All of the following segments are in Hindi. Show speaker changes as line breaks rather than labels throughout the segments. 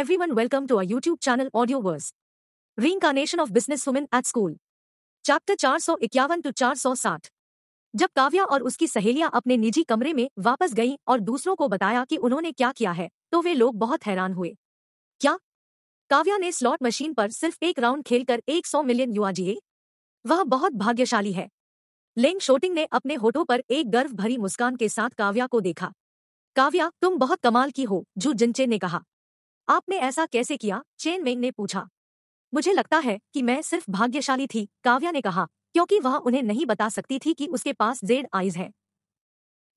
everyone welcome to our YouTube channel Audioverse. Reincarnation of Business Women at School. Chapter 451 to 460. जब काव्या और उसकी सहेलियां अपने निजी कमरे में वापस गईं और दूसरों को बताया कि उन्होंने क्या किया है तो वे लोग बहुत हैरान हुए क्या काव्या ने स्लॉट मशीन पर सिर्फ एक राउंड खेलकर 100 मिलियन युवा जिए वह बहुत भाग्यशाली है लेंग शोटिंग ने अपने होठों पर एक गर्व भरी मुस्कान के साथ काव्या को देखा काव्या तुम बहुत कमाल की हो जू जिंचे ने कहा आपने ऐसा कैसे किया चेन वेंग ने पूछा मुझे लगता है कि मैं सिर्फ भाग्यशाली थी काव्या ने कहा क्योंकि वह उन्हें नहीं बता सकती थी कि उसके पास जेड आइज है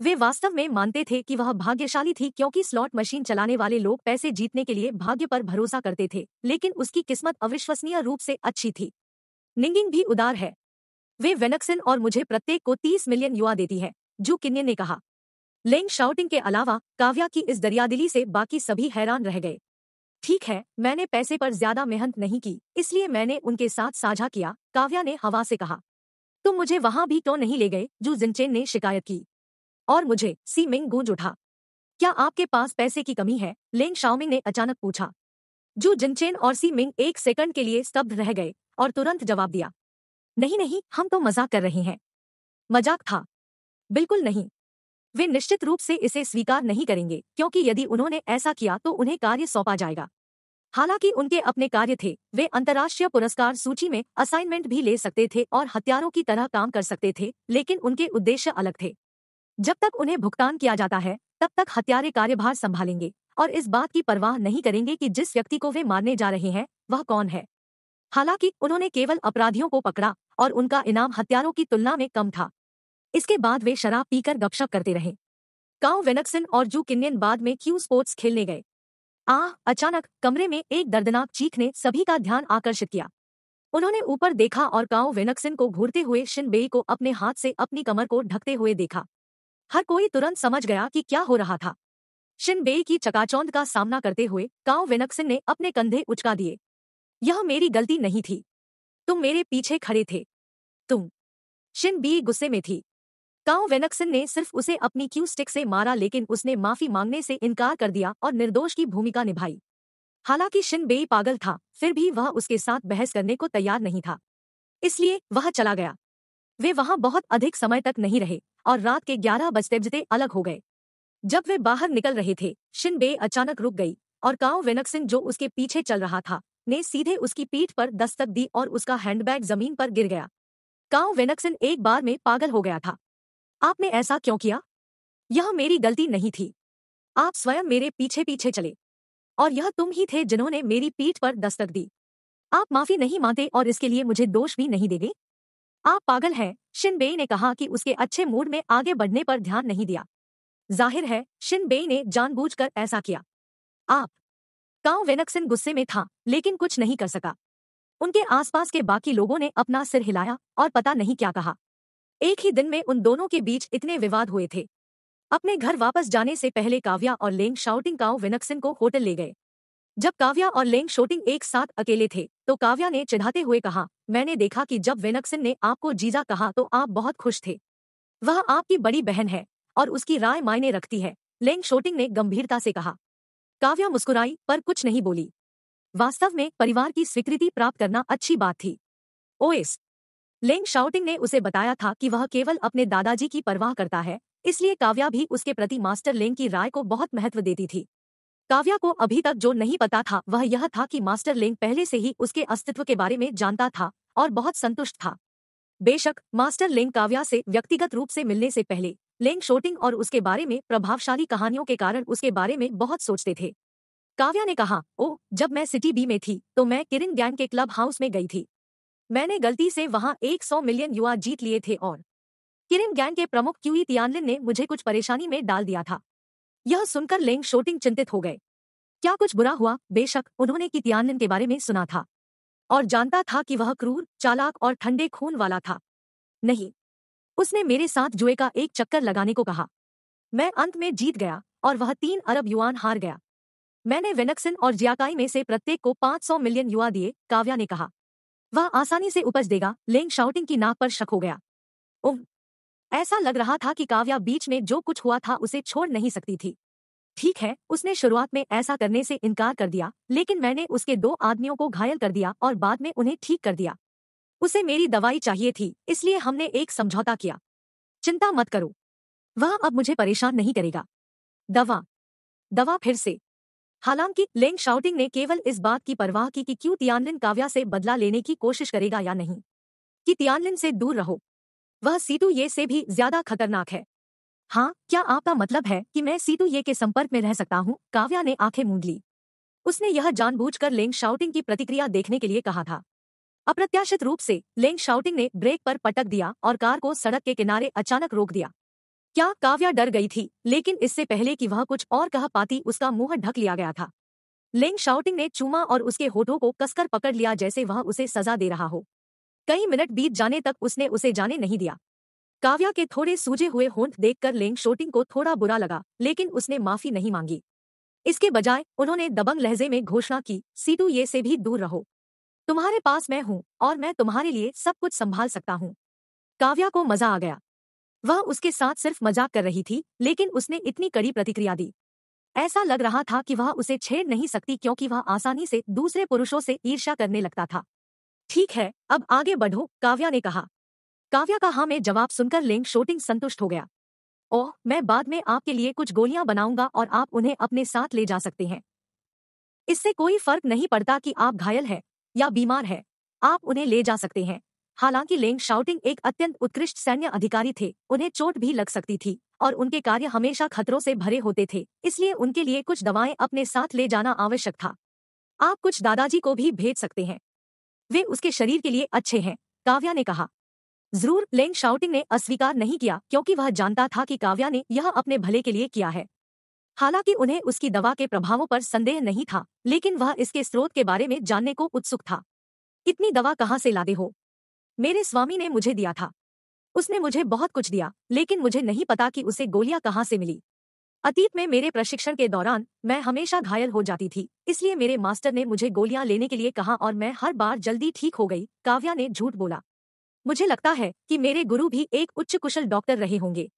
वे वास्तव में मानते थे कि वह भाग्यशाली थी क्योंकि स्लॉट मशीन चलाने वाले लोग पैसे जीतने के लिए भाग्य पर भरोसा करते थे लेकिन उसकी किस्मत अविश्वसनीय रूप से अच्छी थी निंगिंग भी उदार है वे वेनक्सन और मुझे प्रत्येक को तीस मिलियन युवा देती है जू किन्य ने कहा लेंग शाउटिंग के अलावा काव्या की इस दरियादिली से बाकी सभी हैरान रह गए ठीक है मैंने पैसे पर ज्यादा मेहनत नहीं की इसलिए मैंने उनके साथ साझा किया काव्या ने हवा से कहा तुम तो मुझे वहां भी क्यों नहीं ले गए जो जिनचेन ने शिकायत की और मुझे सी मिंग गूंज उठा क्या आपके पास पैसे की कमी है लेंग शाओमिंग ने अचानक पूछा जो जिनचेन और सी मिंग एक सेकंड के लिए स्तब्ध रह गए और तुरंत जवाब दिया नहीं नहीं हम तो मजाक कर रहे हैं मजाक था बिल्कुल नहीं वे निश्चित रूप से इसे स्वीकार नहीं करेंगे क्योंकि यदि उन्होंने ऐसा किया तो उन्हें कार्य सौंपा जाएगा हालांकि उनके अपने कार्य थे वे अंतर्राष्ट्रीय पुरस्कार सूची में असाइनमेंट भी ले सकते थे और हथियारों की तरह काम कर सकते थे लेकिन उनके उद्देश्य अलग थे जब तक उन्हें भुगतान किया जाता है तब तक हथियारे कार्यभार संभालेंगे और इस बात की परवाह नहीं करेंगे कि जिस व्यक्ति को वे मारने जा रहे हैं वह कौन है हालांकि उन्होंने केवल अपराधियों को पकड़ा और उनका इनाम हथियारों की तुलना में कम था इसके बाद वे शराब पीकर गपशप करते रहे काउ वेनक्सन और जू किन्न बाद में क्यू स्पोर्ट्स खेलने गए आह अचानक कमरे में एक दर्दनाक चीख ने सभी का ध्यान आकर्षित किया उन्होंने ऊपर देखा और काउ वेनक्सन को घूरते हुए शिनबेई को अपने हाथ से अपनी कमर को ढकते हुए देखा हर कोई तुरंत समझ गया कि क्या हो रहा था शिनबेई की चकाचौंध का सामना करते हुए काउ वेनक्सन ने अपने कंधे उचका दिए यह मेरी गलती नहीं थी तुम मेरे पीछे खड़े थे तुम बी गुस्से में थी काउ वेनक्सन ने सिर्फ उसे अपनी क्यू स्टिक से मारा लेकिन उसने माफी मांगने से इनकार कर दिया और निर्दोष की भूमिका निभाई हालांकि शिन बेई पागल था फिर भी वह उसके साथ बहस करने को तैयार नहीं था इसलिए वह चला गया वे वहां बहुत अधिक समय तक नहीं रहे और रात के ग्यारह बजते बजते अलग हो गए जब वे बाहर निकल रहे थे शिन बेई अचानक रुक गई और काउ वेनक्सन जो उसके पीछे चल रहा था ने सीधे उसकी पीठ पर दस्तक दी और उसका हैंडबैग जमीन पर गिर गया काउ वेनक्सन एक बार में पागल हो गया था आपने ऐसा क्यों किया यह मेरी गलती नहीं थी आप स्वयं मेरे पीछे पीछे चले और यह तुम ही थे जिन्होंने मेरी पीठ पर दस्तक दी आप माफी नहीं मांगते और इसके लिए मुझे दोष भी नहीं देंगे आप पागल हैं शिनबे ने कहा कि उसके अच्छे मूड में आगे बढ़ने पर ध्यान नहीं दिया जाहिर है शिनबे ने जानबूझकर ऐसा किया आप काउ वेनक्सिन गुस्से में था लेकिन कुछ नहीं कर सका उनके आसपास के बाकी लोगों ने अपना सिर हिलाया और पता नहीं क्या कहा एक ही दिन में उन दोनों के बीच इतने विवाद हुए थे अपने घर वापस जाने से पहले काव्या और लेंग शाउटिंग काउ विनक्सन को होटल ले गए जब काव्या और लेंग शोटिंग एक साथ अकेले थे तो काव्या ने चिढ़ाते हुए कहा मैंने देखा कि जब वेनक्सन ने आपको जीजा कहा तो आप बहुत खुश थे वह आपकी बड़ी बहन है और उसकी राय मायने रखती है लेंग शोटिंग ने गंभीरता से कहा काव्या मुस्कुराई पर कुछ नहीं बोली वास्तव में परिवार की स्वीकृति प्राप्त करना अच्छी बात थी ओएस लेंग शाउटिंग ने उसे बताया था कि वह केवल अपने दादाजी की परवाह करता है इसलिए काव्या भी उसके प्रति मास्टर लेंग की राय को बहुत महत्व देती थी काव्या को अभी तक जो नहीं पता था वह यह था कि मास्टर लेंग पहले से ही उसके अस्तित्व के बारे में जानता था और बहुत संतुष्ट था बेशक मास्टर लेंग काव्या से व्यक्तिगत रूप से मिलने से पहले लेंग शोटिंग और उसके बारे में प्रभावशाली कहानियों के कारण उसके बारे में बहुत सोचते थे काव्या ने कहा ओ जब मैं सिटी बी में थी तो मैं किरिन गैंग के क्लब हाउस में गई थी मैंने गलती से वहां 100 मिलियन युवा जीत लिए थे और किरिन गैंग के प्रमुख क्यूई तियानलिन ने मुझे कुछ परेशानी में डाल दिया था यह सुनकर लेंग शोटिंग चिंतित हो गए क्या कुछ बुरा हुआ बेशक उन्होंने की तियानलिन के बारे में सुना था और जानता था कि वह क्रूर चालाक और ठंडे खून वाला था नहीं उसने मेरे साथ जुए का एक चक्कर लगाने को कहा मैं अंत में जीत गया और वह तीन अरब युवान हार गया मैंने वेनक्सिन और जियाकाई में से प्रत्येक को 500 मिलियन युवा दिए काव्या ने कहा वह आसानी से उपज देगा लेंग शाउटिंग की नाक पर शक हो गया ओह ऐसा लग रहा था कि काव्या बीच में जो कुछ हुआ था उसे छोड़ नहीं सकती थी ठीक है उसने शुरुआत में ऐसा करने से इनकार कर दिया लेकिन मैंने उसके दो आदमियों को घायल कर दिया और बाद में उन्हें ठीक कर दिया उसे मेरी दवाई चाहिए थी इसलिए हमने एक समझौता किया चिंता मत करो वह अब मुझे परेशान नहीं करेगा दवा दवा फिर से हालांकि लेंग शाउटिंग ने केवल इस बात की परवाह की कि क्यों तियानलिन काव्या से बदला लेने की कोशिश करेगा या नहीं कि तियानलिन से दूर रहो वह सीटू ये से भी ज्यादा खतरनाक है हाँ क्या आपका मतलब है कि मैं सीटू ये के संपर्क में रह सकता हूँ काव्या ने आंखें मूंद ली उसने यह जानबूझकर लेंग शाउटिंग की प्रतिक्रिया देखने के लिए कहा था अप्रत्याशित रूप से लेंग शाउटिंग ने ब्रेक पर पटक दिया और कार को सड़क के किनारे अचानक रोक दिया क्या काव्या डर गई थी लेकिन इससे पहले कि वह कुछ और कह पाती उसका मुंह ढक लिया गया था लेंग शाउटिंग ने चूमा और उसके होठों को कसकर पकड़ लिया जैसे वह उसे सजा दे रहा हो कई मिनट बीत जाने तक उसने उसे जाने नहीं दिया काव्या के थोड़े सूजे हुए होंठ देखकर लेंग शोटिंग को थोड़ा बुरा लगा लेकिन उसने माफी नहीं मांगी इसके बजाय उन्होंने दबंग लहजे में घोषणा की सीटू ये से भी दूर रहो तुम्हारे पास मैं हूं और मैं तुम्हारे लिए सब कुछ संभाल सकता हूँ काव्या को मजा आ गया वह उसके साथ सिर्फ मजाक कर रही थी लेकिन उसने इतनी कड़ी प्रतिक्रिया दी ऐसा लग रहा था कि वह उसे छेड़ नहीं सकती क्योंकि वह आसानी से दूसरे पुरुषों से ईर्ष्या करने लगता था ठीक है अब आगे बढ़ो काव्या ने कहा काव्या का हाँ में जवाब सुनकर लिंग शोटिंग संतुष्ट हो गया ओह मैं बाद में आपके लिए कुछ गोलियां बनाऊंगा और आप उन्हें अपने साथ ले जा सकते हैं इससे कोई फर्क नहीं पड़ता कि आप घायल हैं या बीमार हैं आप उन्हें ले जा सकते हैं हालांकि लेंग शाउटिंग एक अत्यंत उत्कृष्ट सैन्य अधिकारी थे उन्हें चोट भी लग सकती थी और उनके कार्य हमेशा खतरों से भरे होते थे इसलिए उनके लिए कुछ दवाएं अपने साथ ले जाना आवश्यक था आप कुछ दादाजी को भी भेज सकते हैं वे उसके शरीर के लिए अच्छे हैं काव्या ने कहा जरूर लेंग शाउटिंग ने अस्वीकार नहीं किया क्योंकि वह जानता था कि काव्या ने यह अपने भले के लिए किया है हालांकि उन्हें उसकी दवा के प्रभावों पर संदेह नहीं था लेकिन वह इसके स्रोत के बारे में जानने को उत्सुक था इतनी दवा कहाँ से लादे हो मेरे स्वामी ने मुझे दिया था उसने मुझे बहुत कुछ दिया लेकिन मुझे नहीं पता कि उसे गोलियां कहाँ से मिली अतीत में मेरे प्रशिक्षण के दौरान मैं हमेशा घायल हो जाती थी इसलिए मेरे मास्टर ने मुझे गोलियां लेने के लिए कहा और मैं हर बार जल्दी ठीक हो गई काव्या ने झूठ बोला मुझे लगता है कि मेरे गुरु भी एक उच्च कुशल डॉक्टर रहे होंगे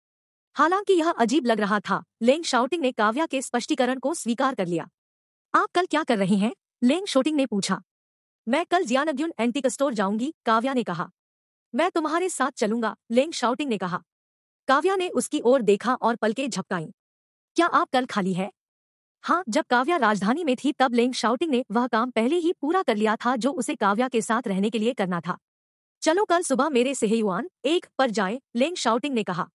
हालांकि यह अजीब लग रहा था लेंग शाउटिंग ने काव्या के स्पष्टीकरण को स्वीकार कर लिया आप कल क्या कर रहे हैं लेंग शोटिंग ने पूछा मैं कल जियानद्युन एंटिक स्टोर जाऊंगी काव्या ने कहा मैं तुम्हारे साथ चलूंगा लेंग शाउटिंग ने कहा काव्या ने उसकी ओर देखा और पलके झपकाई क्या आप कल खाली है हाँ जब काव्या राजधानी में थी तब लेंग शाउटिंग ने वह काम पहले ही पूरा कर लिया था जो उसे काव्या के साथ रहने के लिए करना था चलो कल सुबह मेरे सहयुआन एक पर जाए लेंग शाउटिंग ने कहा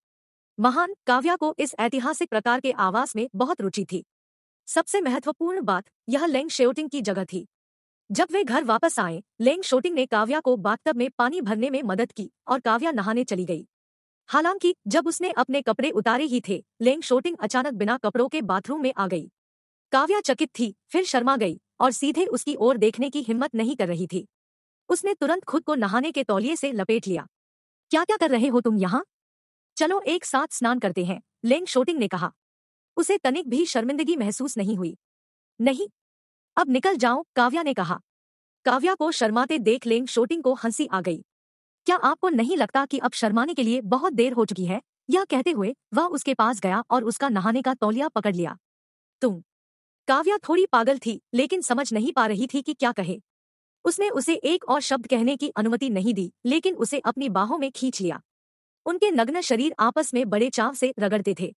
महान काव्या को इस ऐतिहासिक प्रकार के आवास में बहुत रुचि थी सबसे महत्वपूर्ण बात यह लेंग शेउटिंग की जगह थी जब वे घर वापस आए लेंग शोटिंग ने काव्या को बाथटब में पानी भरने में मदद की और काव्या नहाने चली गई हालांकि जब उसने अपने कपड़े उतारे ही थे लेंग शोटिंग अचानक बिना कपड़ों के बाथरूम में आ गई काव्या चकित थी फिर शर्मा गई और सीधे उसकी ओर देखने की हिम्मत नहीं कर रही थी उसने तुरंत खुद को नहाने के तौलिए से लपेट लिया क्या क्या कर रहे हो तुम यहाँ चलो एक साथ स्नान करते हैं लेंग शोटिंग ने कहा उसे तनिक भी शर्मिंदगी महसूस नहीं हुई नहीं अब निकल जाओ काव्या ने कहा काव्या को शर्माते देख लेंग शोटिंग को हंसी आ गई क्या आपको नहीं लगता कि अब शर्माने के लिए बहुत देर हो चुकी है यह कहते हुए वह उसके पास गया और उसका नहाने का तौलिया पकड़ लिया तुम काव्या थोड़ी पागल थी लेकिन समझ नहीं पा रही थी कि क्या कहे उसने उसे एक और शब्द कहने की अनुमति नहीं दी लेकिन उसे अपनी बाहों में खींच लिया उनके नग्न शरीर आपस में बड़े चाव से रगड़ते थे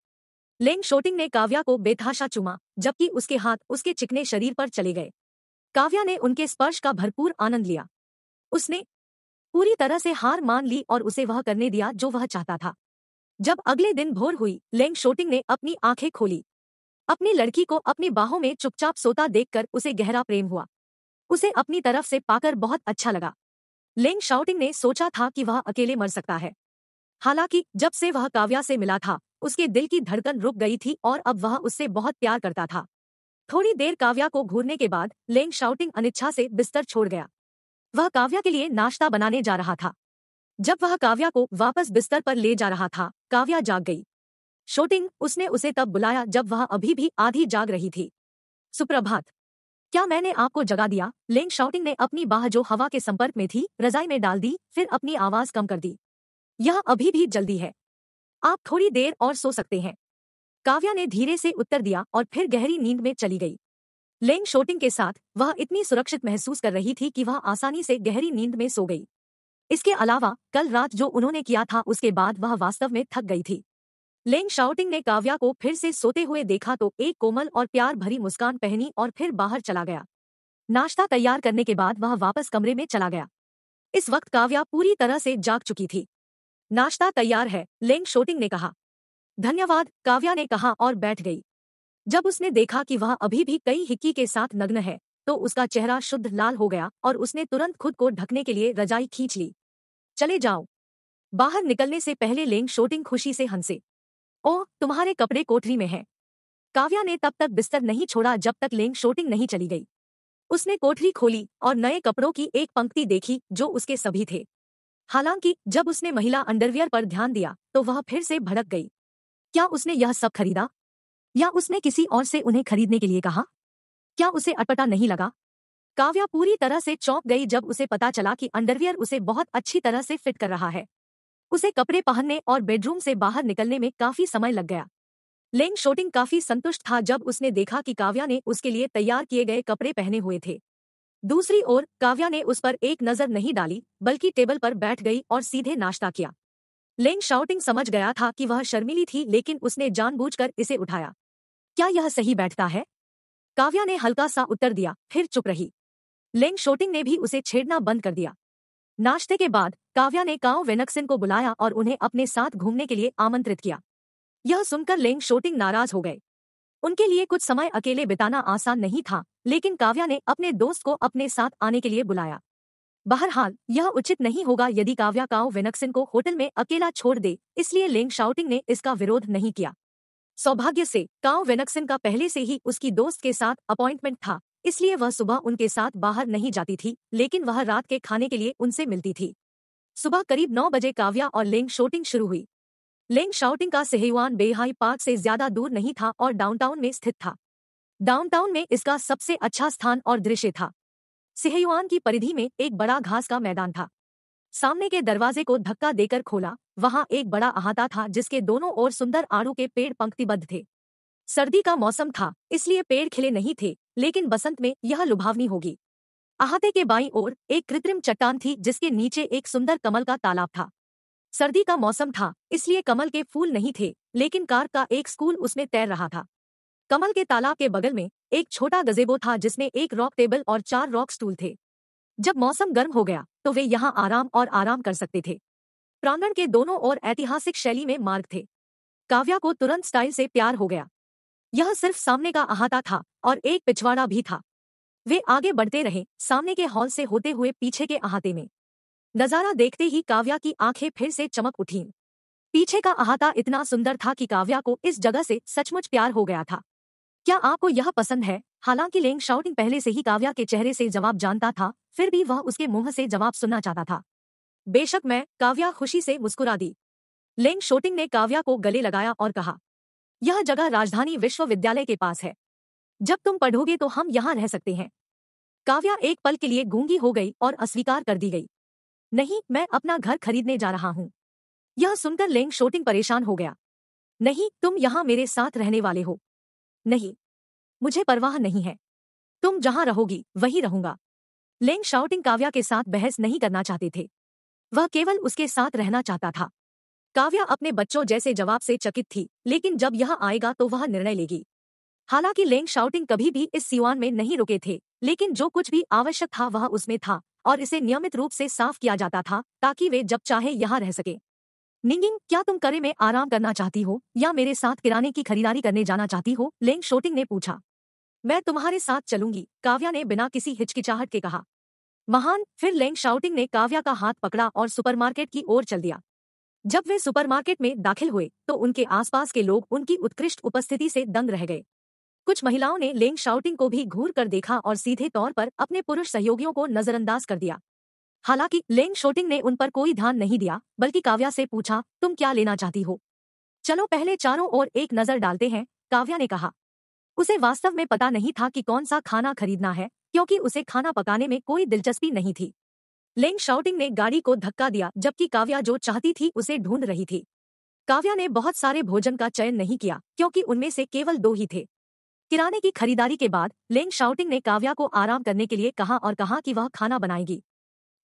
लेंग शोटिंग ने काव्या को बेतहाशा चुमा जबकि उसके हाथ उसके चिकने शरीर पर चले गए काव्या ने उनके स्पर्श का भरपूर आनंद लिया उसने पूरी तरह से हार मान ली और उसे वह करने दिया जो वह चाहता था जब अगले दिन भोर हुई लेंग शोटिंग ने अपनी आंखें खोली अपनी लड़की को अपनी बाहों में चुपचाप सोता देखकर उसे गहरा प्रेम हुआ उसे अपनी तरफ से पाकर बहुत अच्छा लगा लेंग शाउटिंग ने सोचा था कि वह अकेले मर सकता है हालांकि जब से वह काव्या से मिला था उसके दिल की धड़कन रुक गई थी और अब वह उससे बहुत प्यार करता था थोड़ी देर काव्या को घूरने के बाद लेंग शाउटिंग अनिच्छा से बिस्तर छोड़ गया वह काव्या के लिए नाश्ता बनाने जा रहा था जब वह काव्या को वापस बिस्तर पर ले जा रहा था काव्या जाग गई शोटिंग उसने उसे तब बुलाया जब वह अभी भी आधी जाग रही थी सुप्रभात क्या मैंने आपको जगा दिया लेंग शाउटिंग ने अपनी बाह जो हवा के संपर्क में थी रजाई में डाल दी फिर अपनी आवाज कम कर दी यह अभी भी जल्दी है आप थोड़ी देर और सो सकते हैं काव्या ने धीरे से उत्तर दिया और फिर गहरी नींद में चली गई लेंग शोटिंग के साथ वह इतनी सुरक्षित महसूस कर रही थी कि वह आसानी से गहरी नींद में सो गई इसके अलावा कल रात जो उन्होंने किया था उसके बाद वह वास्तव में थक गई थी लेंग शाउटिंग ने काव्या को फिर से सोते हुए देखा तो एक कोमल और प्यार भरी मुस्कान पहनी और फिर बाहर चला गया नाश्ता तैयार करने के बाद वह वापस कमरे में चला गया इस वक्त काव्या पूरी तरह से जाग चुकी थी नाश्ता तैयार है लेंग शोटिंग ने कहा धन्यवाद काव्या ने कहा और बैठ गई जब उसने देखा कि वह अभी भी कई हिक्की के साथ नग्न है तो उसका चेहरा शुद्ध लाल हो गया और उसने तुरंत खुद को ढकने के लिए रजाई खींच ली चले जाओ बाहर निकलने से पहले लेंग शोटिंग खुशी से हंसे ओह तुम्हारे कपड़े कोठरी में हैं काव्या ने तब तक बिस्तर नहीं छोड़ा जब तक लेंग शोटिंग नहीं चली गई उसने कोठरी खोली और नए कपड़ों की एक पंक्ति देखी जो उसके सभी थे हालांकि जब उसने महिला अंडरवियर पर ध्यान दिया तो वह फिर से भड़क गई क्या उसने यह सब खरीदा या उसने किसी और से उन्हें खरीदने के लिए कहा क्या उसे अटपटा नहीं लगा काव्या पूरी तरह से चौंक गई जब उसे पता चला कि अंडरवियर उसे बहुत अच्छी तरह से फिट कर रहा है उसे कपड़े पहनने और बेडरूम से बाहर निकलने में काफी समय लग गया लेंग शोटिंग काफी संतुष्ट था जब उसने देखा कि काव्या ने उसके लिए तैयार किए गए कपड़े पहने हुए थे दूसरी ओर काव्या ने उस पर एक नजर नहीं डाली बल्कि टेबल पर बैठ गई और सीधे नाश्ता किया लेंग शाउटिंग समझ गया था कि वह शर्मिली थी लेकिन उसने जानबूझकर इसे उठाया क्या यह सही बैठता है काव्या ने हल्का सा उत्तर दिया फिर चुप रही लेंग शोटिंग ने भी उसे छेड़ना बंद कर दिया नाश्ते के बाद काव्या ने काओ वेनक्सिन को बुलाया और उन्हें अपने साथ घूमने के लिए आमंत्रित किया यह सुनकर लेंग शोटिंग नाराज हो गए उनके लिए कुछ समय अकेले बिताना आसान नहीं था लेकिन काव्या ने अपने दोस्त को अपने साथ आने के लिए बुलाया बहरहाल यह उचित नहीं होगा यदि काव्या काओ वेनक्सिन को होटल में अकेला छोड़ दे इसलिए लेंग शाउटिंग ने इसका विरोध नहीं किया सौभाग्य से काओ वेनक्सिन का पहले से ही उसकी दोस्त के साथ अपॉइंटमेंट था इसलिए वह सुबह उनके साथ बाहर नहीं जाती थी लेकिन वह रात के खाने के लिए उनसे मिलती थी सुबह करीब नौ बजे काव्या और लेंग शूटिंग शुरू हुई लेंग शाउटिंग का सेहेवान बेहाई पार्क से ज्यादा दूर नहीं था और डाउनटाउन में स्थित था डाउनटाउन में इसका सबसे अच्छा स्थान और दृश्य था सेहेवान की परिधि में एक बड़ा घास का मैदान था सामने के दरवाजे को धक्का देकर खोला वहां एक बड़ा अहाता था जिसके दोनों ओर सुंदर आड़ू के पेड़ पंक्तिबद्ध थे सर्दी का मौसम था इसलिए पेड़ खिले नहीं थे लेकिन बसंत में यह लुभावनी होगी अहाते के बाईं ओर एक कृत्रिम चट्टान थी जिसके नीचे एक सुंदर कमल का तालाब था सर्दी का मौसम था इसलिए कमल के फूल नहीं थे लेकिन कार का एक स्कूल उसमें तैर रहा था कमल के तालाब के बगल में एक छोटा गजेबो था जिसमें एक रॉक टेबल और चार रॉक स्टूल थे जब मौसम गर्म हो गया तो वे यहाँ आराम और आराम कर सकते थे प्रांगण के दोनों ओर ऐतिहासिक शैली में मार्ग थे काव्या को तुरंत स्टाइल से प्यार हो गया यह सिर्फ सामने का अहाता था और एक पिछवाड़ा भी था वे आगे बढ़ते रहे सामने के हॉल से होते हुए पीछे के अहाते में नजारा देखते ही काव्या की आंखें फिर से चमक उठीं पीछे का अहाता इतना सुंदर था कि काव्या को इस जगह से सचमुच प्यार हो गया था क्या आपको यह पसंद है हालांकि लेंग शाउटिंग पहले से ही काव्या के चेहरे से जवाब जानता था फिर भी वह उसके मुंह से जवाब सुनना चाहता था बेशक मैं काव्या खुशी से मुस्कुरा दी लेंग शोटिंग ने काव्या को गले लगाया और कहा यह जगह राजधानी विश्वविद्यालय के पास है जब तुम पढ़ोगे तो हम यहाँ रह सकते हैं काव्या एक पल के लिए गूंगी हो गई और अस्वीकार कर दी गई नहीं मैं अपना घर खरीदने जा रहा हूँ यह सुनकर लेंग शोटिंग परेशान हो गया नहीं तुम यहाँ मेरे साथ रहने वाले हो नहीं मुझे परवाह नहीं है तुम जहाँ रहोगी वहीं रहूंगा लेंग शाउटिंग काव्या के साथ बहस नहीं करना चाहते थे वह केवल उसके साथ रहना चाहता था काव्या अपने बच्चों जैसे जवाब से चकित थी लेकिन जब यह आएगा तो वह निर्णय लेगी हालांकि लेंग शाउटिंग कभी भी इस सीवान में नहीं रुके थे लेकिन जो कुछ भी आवश्यक था वह उसमें था और इसे नियमित रूप से साफ किया जाता था ताकि वे जब चाहे यहाँ रह सके निंगिंग क्या तुम करे में आराम करना चाहती हो या मेरे साथ किराने की खरीदारी करने जाना चाहती हो लेंग शोटिंग ने पूछा मैं तुम्हारे साथ चलूंगी काव्या ने बिना किसी हिचकिचाहट के कहा महान फिर लेंग शाउटिंग ने काव्या का हाथ पकड़ा और सुपरमार्केट की ओर चल दिया जब वे सुपरमार्केट में दाखिल हुए तो उनके आसपास के लोग उनकी उत्कृष्ट उपस्थिति से दंग रह गए कुछ महिलाओं ने लेंग शाउटिंग को भी घूर कर देखा और सीधे तौर पर अपने पुरुष सहयोगियों को नजरअंदाज कर दिया हालांकि लेंग शोटिंग ने उन पर कोई ध्यान नहीं दिया बल्कि काव्या से पूछा तुम क्या लेना चाहती हो चलो पहले चारों ओर एक नजर डालते हैं काव्या ने कहा उसे वास्तव में पता नहीं था कि कौन सा खाना खरीदना है क्योंकि उसे खाना पकाने में कोई दिलचस्पी नहीं थी लेंग शाउटिंग ने गाड़ी को धक्का दिया जबकि काव्या जो चाहती थी उसे ढूंढ रही थी काव्या ने बहुत सारे भोजन का चयन नहीं किया क्योंकि उनमें से केवल दो ही थे किराने की खरीदारी के बाद लेंग शाउटिंग ने काव्या को आराम करने के लिए कहा और कहा कि वह खाना बनाएगी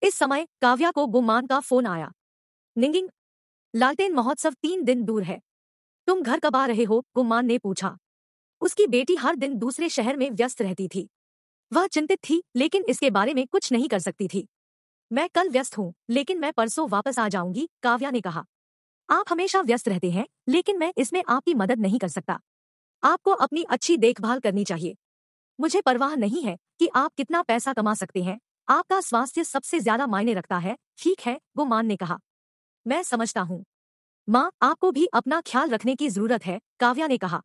इस समय काव्या को गुमान का फोन आया निंगिंग लालटेन महोत्सव तीन दिन दूर है तुम घर कब आ रहे हो गुमान ने पूछा उसकी बेटी हर दिन दूसरे शहर में व्यस्त रहती थी वह चिंतित थी लेकिन इसके बारे में कुछ नहीं कर सकती थी मैं कल व्यस्त हूँ लेकिन मैं परसों वापस आ जाऊंगी काव्या ने कहा आप हमेशा व्यस्त रहते हैं लेकिन मैं इसमें आपकी मदद नहीं कर सकता आपको अपनी अच्छी देखभाल करनी चाहिए मुझे परवाह नहीं है कि आप कितना पैसा कमा सकते हैं आपका स्वास्थ्य सबसे ज्यादा मायने रखता है ठीक है गुमान ने कहा मैं समझता हूँ माँ आपको भी अपना ख्याल रखने की जरूरत है काव्या ने कहा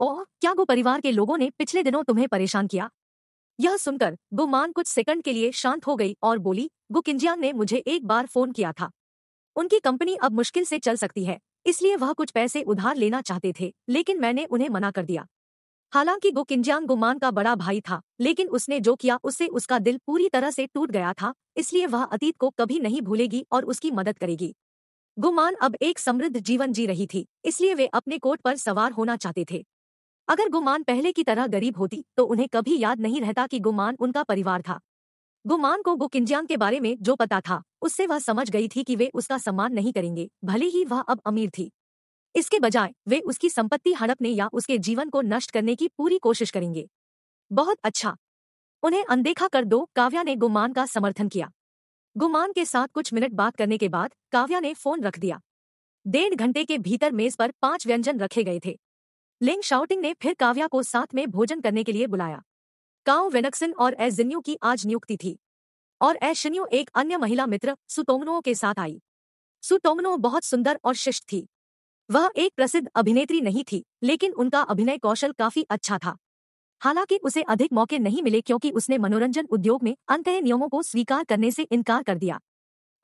ओह क्या गो परिवार के लोगों ने पिछले दिनों तुम्हें परेशान किया यह सुनकर गुमान कुछ सेकंड के लिए शांत हो गई और बोली किंजियांग ने मुझे एक बार फोन किया था उनकी कंपनी अब मुश्किल से चल सकती है इसलिए वह कुछ पैसे उधार लेना चाहते थे लेकिन मैंने उन्हें मना कर दिया हालांकि वो किंजांग गुमान का बड़ा भाई था लेकिन उसने जो किया उससे उसका दिल पूरी तरह से टूट गया था इसलिए वह अतीत को कभी नहीं भूलेगी और उसकी मदद करेगी गुमान अब एक समृद्ध जीवन जी रही थी इसलिए वे अपने कोट पर सवार होना चाहते थे अगर गुमान पहले की तरह गरीब होती तो उन्हें कभी याद नहीं रहता कि गुमान उनका परिवार था गुमान को गुकिंजियांग के बारे में जो पता था उससे वह समझ गई थी कि वे उसका सम्मान नहीं करेंगे भले ही वह अब अमीर थी इसके बजाय वे उसकी संपत्ति हड़पने या उसके जीवन को नष्ट करने की पूरी कोशिश करेंगे बहुत अच्छा उन्हें अनदेखा कर दो काव्या ने गुमान का समर्थन किया गुमान के साथ कुछ मिनट बात करने के बाद काव्या ने फोन रख दिया डेढ़ घंटे के भीतर मेज पर पांच व्यंजन रखे गए थे लिंग शाउटिंग ने फिर काव्या को साथ में भोजन करने के लिए बुलाया काओ वेनक्सन और जिन्यु की आज नियुक्ति थी और शिन्यु एक अन्य महिला मित्र सुटोमनो के साथ आई सुटोमनो बहुत सुंदर और शिष्ट थी वह एक प्रसिद्ध अभिनेत्री नहीं थी लेकिन उनका अभिनय कौशल काफी अच्छा था हालांकि उसे अधिक मौके नहीं मिले क्योंकि उसने मनोरंजन उद्योग में अंत नियमों को स्वीकार करने से इनकार कर दिया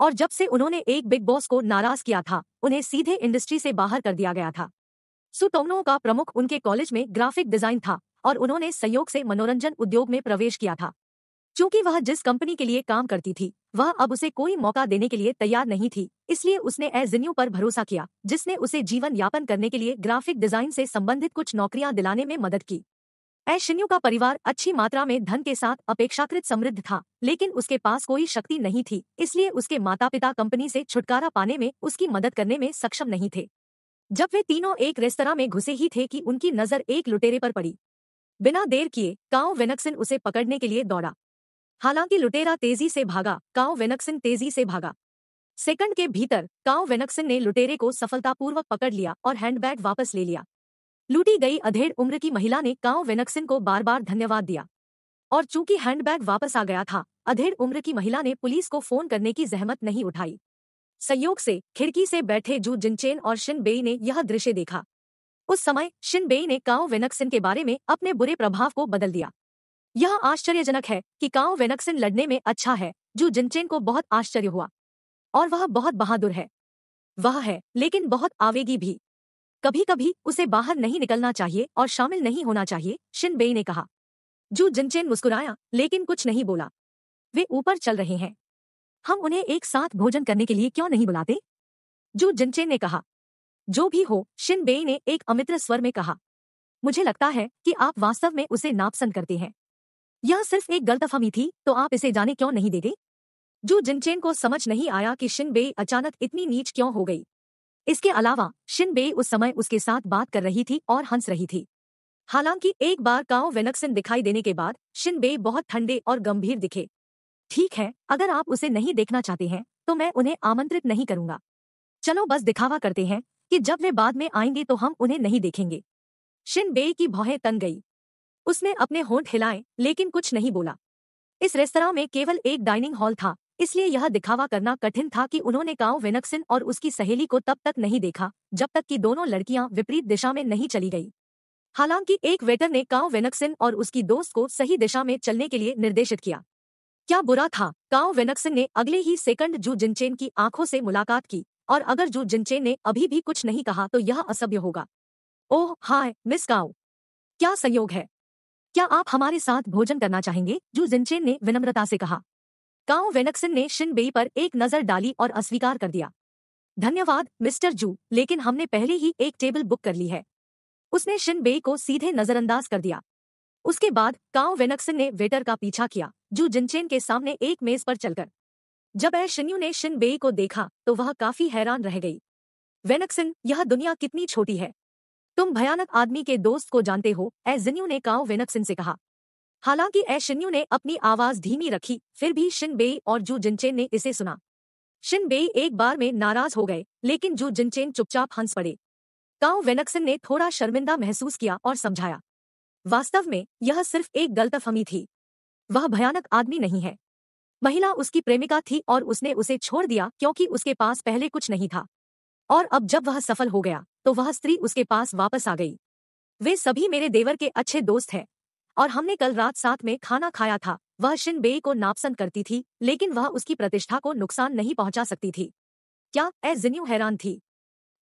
और जब से उन्होंने एक बिग बॉस को नाराज किया था उन्हें सीधे इंडस्ट्री से बाहर कर दिया गया था सुटोमनो का प्रमुख उनके कॉलेज में ग्राफिक डिजाइन था और उन्होंने संयोग से मनोरंजन उद्योग में प्रवेश किया था क्योंकि वह जिस कंपनी के लिए काम करती थी वह अब उसे कोई मौका देने के लिए तैयार नहीं थी इसलिए उसने एजेन्यू पर भरोसा किया जिसने उसे जीवन यापन करने के लिए ग्राफिक डिजाइन से संबंधित कुछ नौकरियां दिलाने में मदद की ऐशन्यू का परिवार अच्छी मात्रा में धन के साथ अपेक्षाकृत समृद्ध था लेकिन उसके पास कोई शक्ति नहीं थी इसलिए उसके माता पिता कंपनी से छुटकारा पाने में उसकी मदद करने में सक्षम नहीं थे जब वे तीनों एक रेस्तरा में घुसे ही थे कि उनकी नजर एक लुटेरे पर पड़ी बिना देर किए काउ वेनक्सिन उसे पकड़ने के लिए दौड़ा हालांकि लुटेरा तेजी से भागा काउ वेनक्सिन तेजी से भागा सेकंड के भीतर काउ वेनक्सिन ने लुटेरे को सफलतापूर्वक पकड़ लिया और हैंडबैग वापस ले लिया लूटी गई अधेड़ उम्र की महिला ने काउ वेनक्सिन को बार बार धन्यवाद दिया और चूंकि हैंडबैग वापस आ गया था अधेड़ उम्र की महिला ने पुलिस को फोन करने की जहमत नहीं उठाई संयोग से खिड़की से बैठे जू जिनचेन और शिन बेई ने यह दृश्य देखा उस समय शिनबेई ने काओ वेनक्सिन के बारे में अपने बुरे प्रभाव को बदल दिया यह आश्चर्यजनक है कि काओ वेनक्सिन लड़ने में अच्छा है जो जिनचेन को बहुत आश्चर्य हुआ और वह बहुत बहादुर है वह है लेकिन बहुत आवेगी भी कभी कभी उसे बाहर नहीं निकलना चाहिए और शामिल नहीं होना चाहिए शिनबेई ने कहा जू जिनचेन मुस्कुराया लेकिन कुछ नहीं बोला वे ऊपर चल रहे हैं हम उन्हें एक साथ भोजन करने के लिए क्यों नहीं बुलाते जू जिनचेन ने कहा जो भी हो शिनबे ने एक अमित्र स्वर में कहा मुझे लगता है कि आप वास्तव में उसे नापसंद करते हैं यह सिर्फ एक गलतफहमी थी तो आप इसे जाने क्यों नहीं देते जो जिनचेन को समझ नहीं आया कि शिनबे अचानक इतनी नीच क्यों हो गई इसके अलावा शिनबे उस समय उसके साथ बात कर रही थी और हंस रही थी हालांकि एक बार काओ वेनक्सिन दिखाई देने के बाद शिनबे बहुत ठंडे और गंभीर दिखे ठीक है अगर आप उसे नहीं देखना चाहते हैं तो मैं उन्हें आमंत्रित नहीं करूंगा चलो बस दिखावा करते हैं कि जब वे बाद में आएंगे तो हम उन्हें नहीं देखेंगे शिन बेई की भौहें तन गई उसने अपने होंठ हिलाए लेकिन कुछ नहीं बोला इस रेस्तरा में केवल एक डाइनिंग हॉल था इसलिए यह दिखावा करना कठिन था कि उन्होंने काउ वेनक्सिन और उसकी सहेली को तब तक नहीं देखा जब तक कि दोनों लड़कियां विपरीत दिशा में नहीं चली गई हालांकि एक वेटर ने काउ वेनक्सिन और उसकी दोस्त को सही दिशा में चलने के लिए निर्देशित किया क्या बुरा था काउ वेनक्सिन ने अगले ही सेकंड जू जिनचेन की आंखों से मुलाकात की और अगर जू जिनचे ने अभी भी कुछ नहीं कहा तो यह असभ्य होगा ओह हाय मिस काओ क्या संयोग है क्या आप हमारे साथ भोजन करना चाहेंगे जू जिनचेन ने विनम्रता से कहा काओ वेनक्सन ने शिनबेई पर एक नजर डाली और अस्वीकार कर दिया धन्यवाद मिस्टर जू लेकिन हमने पहले ही एक टेबल बुक कर ली है उसने शिनबेई को सीधे नजरअंदाज कर दिया उसके बाद काओ वेनक्सन ने वेटर का पीछा किया जू जिनचेन के सामने एक मेज पर चलकर जब ऐशन्यु ने शिनबेई को देखा तो वह काफी हैरान रह गई सिंह यह दुनिया कितनी छोटी है तुम भयानक आदमी के दोस्त को जानते हो एजिन्यू ने काओ सिंह से कहा हालांकि ऐशिन्यू ने अपनी आवाज धीमी रखी फिर भी शिनबेई और जू जिनचेन ने इसे सुना शिनबेई एक बार में नाराज हो गए लेकिन जू जिनचेन चुपचाप हंस पड़े काओ वेनकसिन ने थोड़ा शर्मिंदा महसूस किया और समझाया वास्तव में यह सिर्फ एक गलतफहमी थी वह भयानक आदमी नहीं है महिला उसकी प्रेमिका थी और उसने उसे छोड़ दिया क्योंकि उसके पास पहले कुछ नहीं था और अब जब वह सफल हो गया तो वह स्त्री उसके पास वापस आ गई वे सभी मेरे देवर के अच्छे दोस्त हैं और हमने कल रात साथ में खाना खाया था वह शिन बे को नापसंद करती थी लेकिन वह उसकी प्रतिष्ठा को नुकसान नहीं पहुंचा सकती थी क्या ए जिन्यू हैरान थी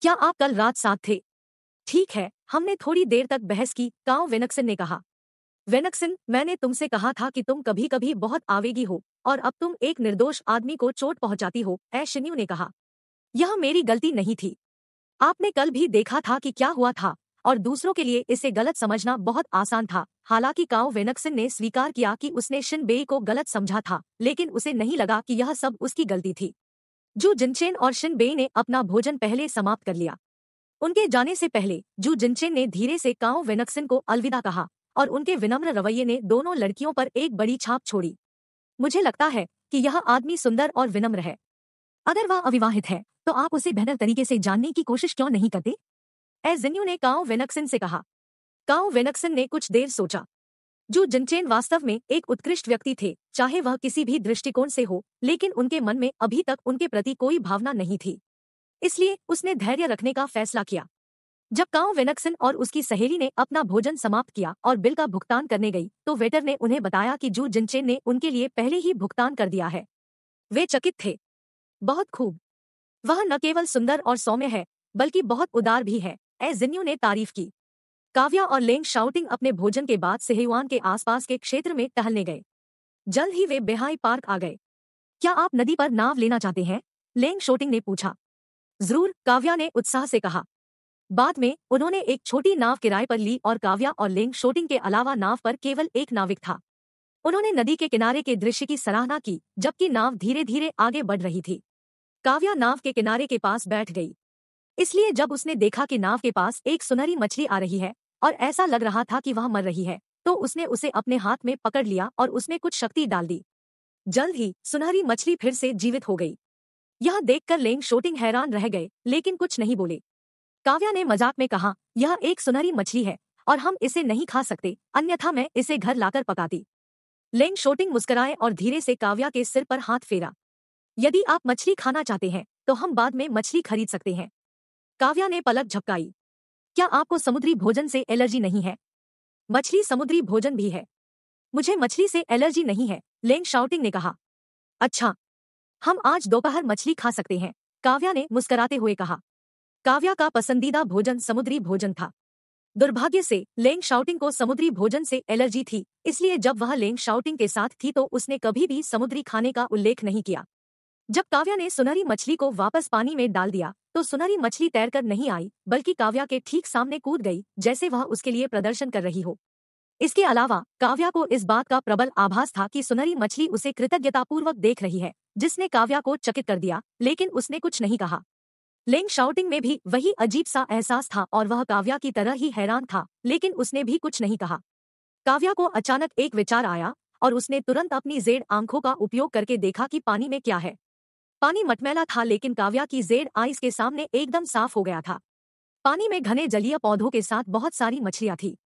क्या आप कल रात साथ थे ठीक है हमने थोड़ी देर तक बहस की काओ वेनक्सन ने कहा वेनक्सिन मैंने तुमसे कहा था कि तुम कभी कभी बहुत आवेगी हो और अब तुम एक निर्दोष आदमी को चोट पहुंचाती हो ऐशन्यू ने कहा यह मेरी गलती नहीं थी आपने कल भी देखा था कि क्या हुआ था और दूसरों के लिए इसे गलत समझना बहुत आसान था हालांकि काओ वेनकसिन ने स्वीकार किया कि उसने बेई को गलत समझा था लेकिन उसे नहीं लगा कि यह सब उसकी गलती थी जू जिनचेन और बेई ने अपना भोजन पहले समाप्त कर लिया उनके जाने से पहले जू जिनचेन ने धीरे से काओ वेनकसिन को अलविदा कहा और उनके विनम्र रवैये ने दोनों लड़कियों पर एक बड़ी छाप छोड़ी मुझे लगता है कि यह आदमी सुंदर और विनम्र है अगर वह अविवाहित है तो आप उसे बेहतर तरीके से जानने की कोशिश क्यों नहीं करते एजेन्यू ने काउ वेनक्सन से कहा काउ वेनक्सन ने कुछ देर सोचा जो जिनचेन वास्तव में एक उत्कृष्ट व्यक्ति थे चाहे वह किसी भी दृष्टिकोण से हो लेकिन उनके मन में अभी तक उनके प्रति कोई भावना नहीं थी इसलिए उसने धैर्य रखने का फैसला किया जब काउ वेनक्सन और उसकी सहेली ने अपना भोजन समाप्त किया और बिल का भुगतान करने गई तो वेटर ने उन्हें बताया कि जू जिनचेन ने उनके लिए पहले ही भुगतान कर दिया है वे चकित थे बहुत खूब वह न केवल सुंदर और सौम्य है बल्कि बहुत उदार भी है ए जिन्यू ने तारीफ की काव्या और लेंग शाउटिंग अपने भोजन के बाद सेहवान के आसपास के क्षेत्र में टहलने गए जल्द ही वे बेहाई पार्क आ गए क्या आप नदी पर नाव लेना चाहते हैं लेंग शोटिंग ने पूछा जरूर काव्या ने उत्साह से कहा बाद में उन्होंने एक छोटी नाव किराए पर ली और काव्या और लिंग शोटिंग के अलावा नाव पर केवल एक नाविक था उन्होंने नदी के किनारे के दृश्य की सराहना की जबकि नाव धीरे धीरे आगे बढ़ रही थी काव्या नाव के किनारे के पास बैठ गई इसलिए जब उसने देखा कि नाव के पास एक सुनहरी मछली आ रही है और ऐसा लग रहा था कि वह मर रही है तो उसने उसे अपने हाथ में पकड़ लिया और उसमें कुछ शक्ति डाल दी जल्द ही सुनहरी मछली फिर से जीवित हो गई यह देखकर लेंग शोटिंग हैरान रह गए लेकिन कुछ नहीं बोले काव्या ने मजाक में कहा यह एक सुनहरी मछली है और हम इसे नहीं खा सकते अन्यथा मैं इसे घर लाकर पकाती लेंग शोटिंग मुस्कराए और धीरे से काव्या के सिर पर हाथ फेरा यदि आप मछली खाना चाहते हैं तो हम बाद में मछली खरीद सकते हैं काव्या ने पलक झपकाई क्या आपको समुद्री भोजन से एलर्जी नहीं है मछली समुद्री भोजन भी है मुझे मछली से एलर्जी नहीं है लेंग शाउटिंग ने कहा अच्छा हम आज दोपहर मछली खा सकते हैं काव्या ने मुस्कराते हुए कहा काव्या का पसंदीदा भोजन समुद्री भोजन था दुर्भाग्य से लेंग शाउटिंग को समुद्री भोजन से एलर्जी थी इसलिए जब वह लेंग शाउटिंग के साथ थी तो उसने कभी भी समुद्री खाने का उल्लेख नहीं किया जब काव्या ने सुनहरी मछली को वापस पानी में डाल दिया तो सुनहरी मछली तैरकर नहीं आई बल्कि काव्या के ठीक सामने कूद गई जैसे वह उसके लिए प्रदर्शन कर रही हो इसके अलावा काव्या को इस बात का प्रबल आभास था कि सुनहरी मछली उसे कृतज्ञतापूर्वक देख रही है जिसने काव्या को चकित कर दिया लेकिन उसने कुछ नहीं कहा लेंग शाउटिंग में भी वही अजीब सा एहसास था और वह काव्या की तरह ही हैरान था लेकिन उसने भी कुछ नहीं कहा काव्या को अचानक एक विचार आया और उसने तुरंत अपनी जेड आंखों का उपयोग करके देखा कि पानी में क्या है पानी मटमैला था लेकिन काव्या की जेड आइस के सामने एकदम साफ हो गया था पानी में घने जलीय पौधों के साथ बहुत सारी मछलियां थी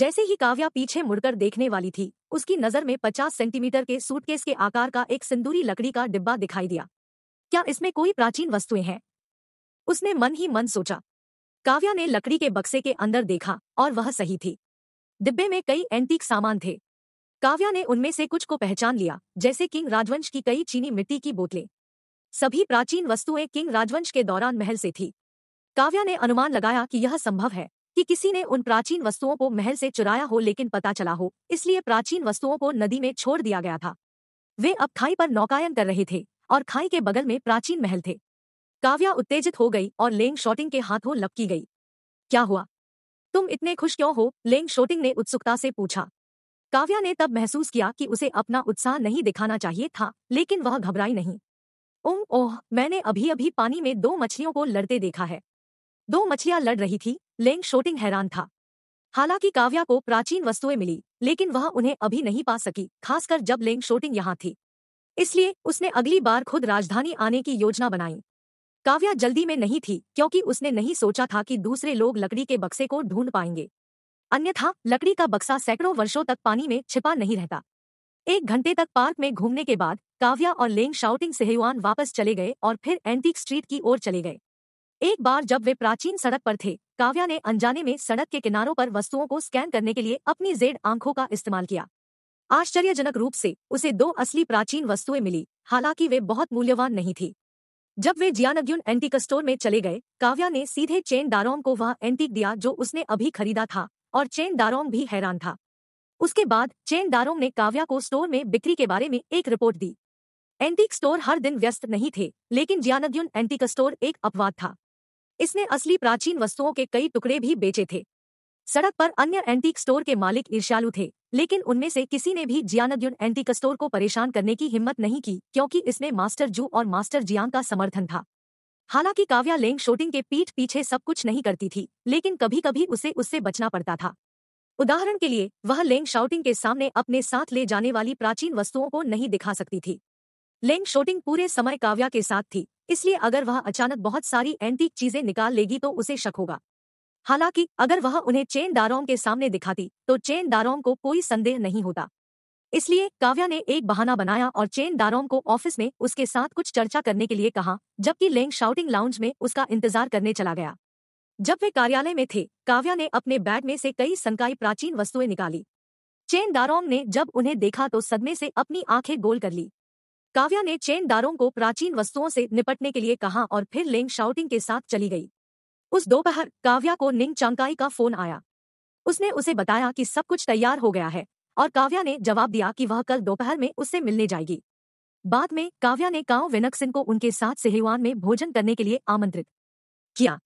जैसे ही काव्या पीछे मुड़कर देखने वाली थी उसकी नजर में 50 सेंटीमीटर के सूटकेस के आकार का एक सिंदूरी लकड़ी का डिब्बा दिखाई दिया क्या इसमें कोई प्राचीन वस्तुएं हैं उसने मन ही मन सोचा काव्या ने लकड़ी के बक्से के अंदर देखा और वह सही थी डिब्बे में कई एंटीक सामान थे काव्या ने उनमें से कुछ को पहचान लिया जैसे किंग राजवंश की कई चीनी मिट्टी की बोतलें सभी प्राचीन वस्तुएं किंग राजवंश के दौरान महल से थी काव्या ने अनुमान लगाया कि यह संभव है कि किसी ने उन प्राचीन वस्तुओं को महल से चुराया हो लेकिन पता चला हो इसलिए प्राचीन वस्तुओं को नदी में छोड़ दिया गया था वे अब खाई पर नौकायन कर रहे थे और खाई के बगल में प्राचीन महल थे काव्या उत्तेजित हो गई और लेंग शॉटिंग के हाथों लपकी गई क्या हुआ तुम इतने खुश क्यों हो लेंग शॉटिंग ने उत्सुकता से पूछा काव्या ने तब महसूस किया कि उसे अपना उत्साह नहीं दिखाना चाहिए था लेकिन वह घबराई नहीं उम ओह मैंने अभी अभी पानी में दो मछलियों को लड़ते देखा है दो मछलियां लड़ रही थी लेंग शोटिंग हैरान था हालांकि काव्या को प्राचीन वस्तुएं मिली लेकिन वह उन्हें अभी नहीं पा सकी खासकर जब लेंग शोटिंग यहां थी इसलिए उसने अगली बार खुद राजधानी आने की योजना बनाई काव्या जल्दी में नहीं थी क्योंकि उसने नहीं सोचा था कि दूसरे लोग लकड़ी के बक्से को ढूंढ पाएंगे अन्यथा लकड़ी का बक्सा सैकड़ों वर्षों तक पानी में छिपा नहीं रहता एक घंटे तक पार्क में घूमने के बाद काव्या और लेंग शाउटिंग सहयुआन वापस चले गए और फिर एंटीक स्ट्रीट की ओर चले गए एक बार जब वे प्राचीन सड़क पर थे काव्या ने अनजाने में सड़क के किनारों पर वस्तुओं को स्कैन करने के लिए अपनी जेड आंखों का इस्तेमाल किया आश्चर्यजनक रूप से उसे दो असली प्राचीन वस्तुएं मिली हालांकि वे बहुत मूल्यवान नहीं थी जब वे जियानग्युन एंटीक स्टोर में चले गए काव्या ने सीधे चेन दारोंग को वह एंटीक दिया जो उसने अभी खरीदा था और चेन दारोंग भी हैरान था उसके बाद चेन दारोंग ने काव्या को स्टोर में बिक्री के बारे में एक रिपोर्ट दी एंटीक स्टोर हर दिन व्यस्त नहीं थे लेकिन जियानग्युन एंटीक स्टोर एक अपवाद था इसने असली प्राचीन वस्तुओं के कई टुकड़े भी बेचे थे सड़क पर अन्य एंटीक स्टोर के मालिक ईर्ष्यालु थे लेकिन उनमें से किसी ने भी जियानद्युन एंटीक स्टोर को परेशान करने की हिम्मत नहीं की क्योंकि इसमें मास्टर जू और मास्टर जियांग का समर्थन था हालांकि काव्या लेंग शूटिंग के पीठ पीछे सब कुछ नहीं करती थी लेकिन कभी कभी उसे उससे बचना पड़ता था उदाहरण के लिए वह लेंग शाउटिंग के सामने अपने साथ ले जाने वाली प्राचीन वस्तुओं को नहीं दिखा सकती थी लेंग शूटिंग पूरे समय काव्या के साथ थी इसलिए अगर वह अचानक बहुत सारी एंटीक चीजें निकाल लेगी तो उसे शक होगा हालांकि अगर वह उन्हें दारोम के सामने दिखाती तो दारोम को कोई संदेह नहीं होता इसलिए काव्या ने एक बहाना बनाया और दारोम को ऑफिस में उसके साथ कुछ चर्चा करने के लिए कहा जबकि लेंग शाउटिंग लाउंज में उसका इंतजार करने चला गया जब वे कार्यालय में थे काव्या ने अपने बैग में से कई संकाई प्राचीन वस्तुएं निकाली चेन दारोंग ने जब उन्हें देखा तो सदमे से अपनी आंखें गोल कर ली काव्या ने चेन दारों को प्राचीन वस्तुओं से निपटने के लिए कहा और फिर लेंग शाउटिंग के साथ चली गई उस दोपहर काव्या को निंग चांकाई का फोन आया उसने उसे बताया कि सब कुछ तैयार हो गया है और काव्या ने जवाब दिया कि वह कल दोपहर में उससे मिलने जाएगी बाद में काव्या ने काओ सिंह को उनके साथ सेहवान में भोजन करने के लिए आमंत्रित किया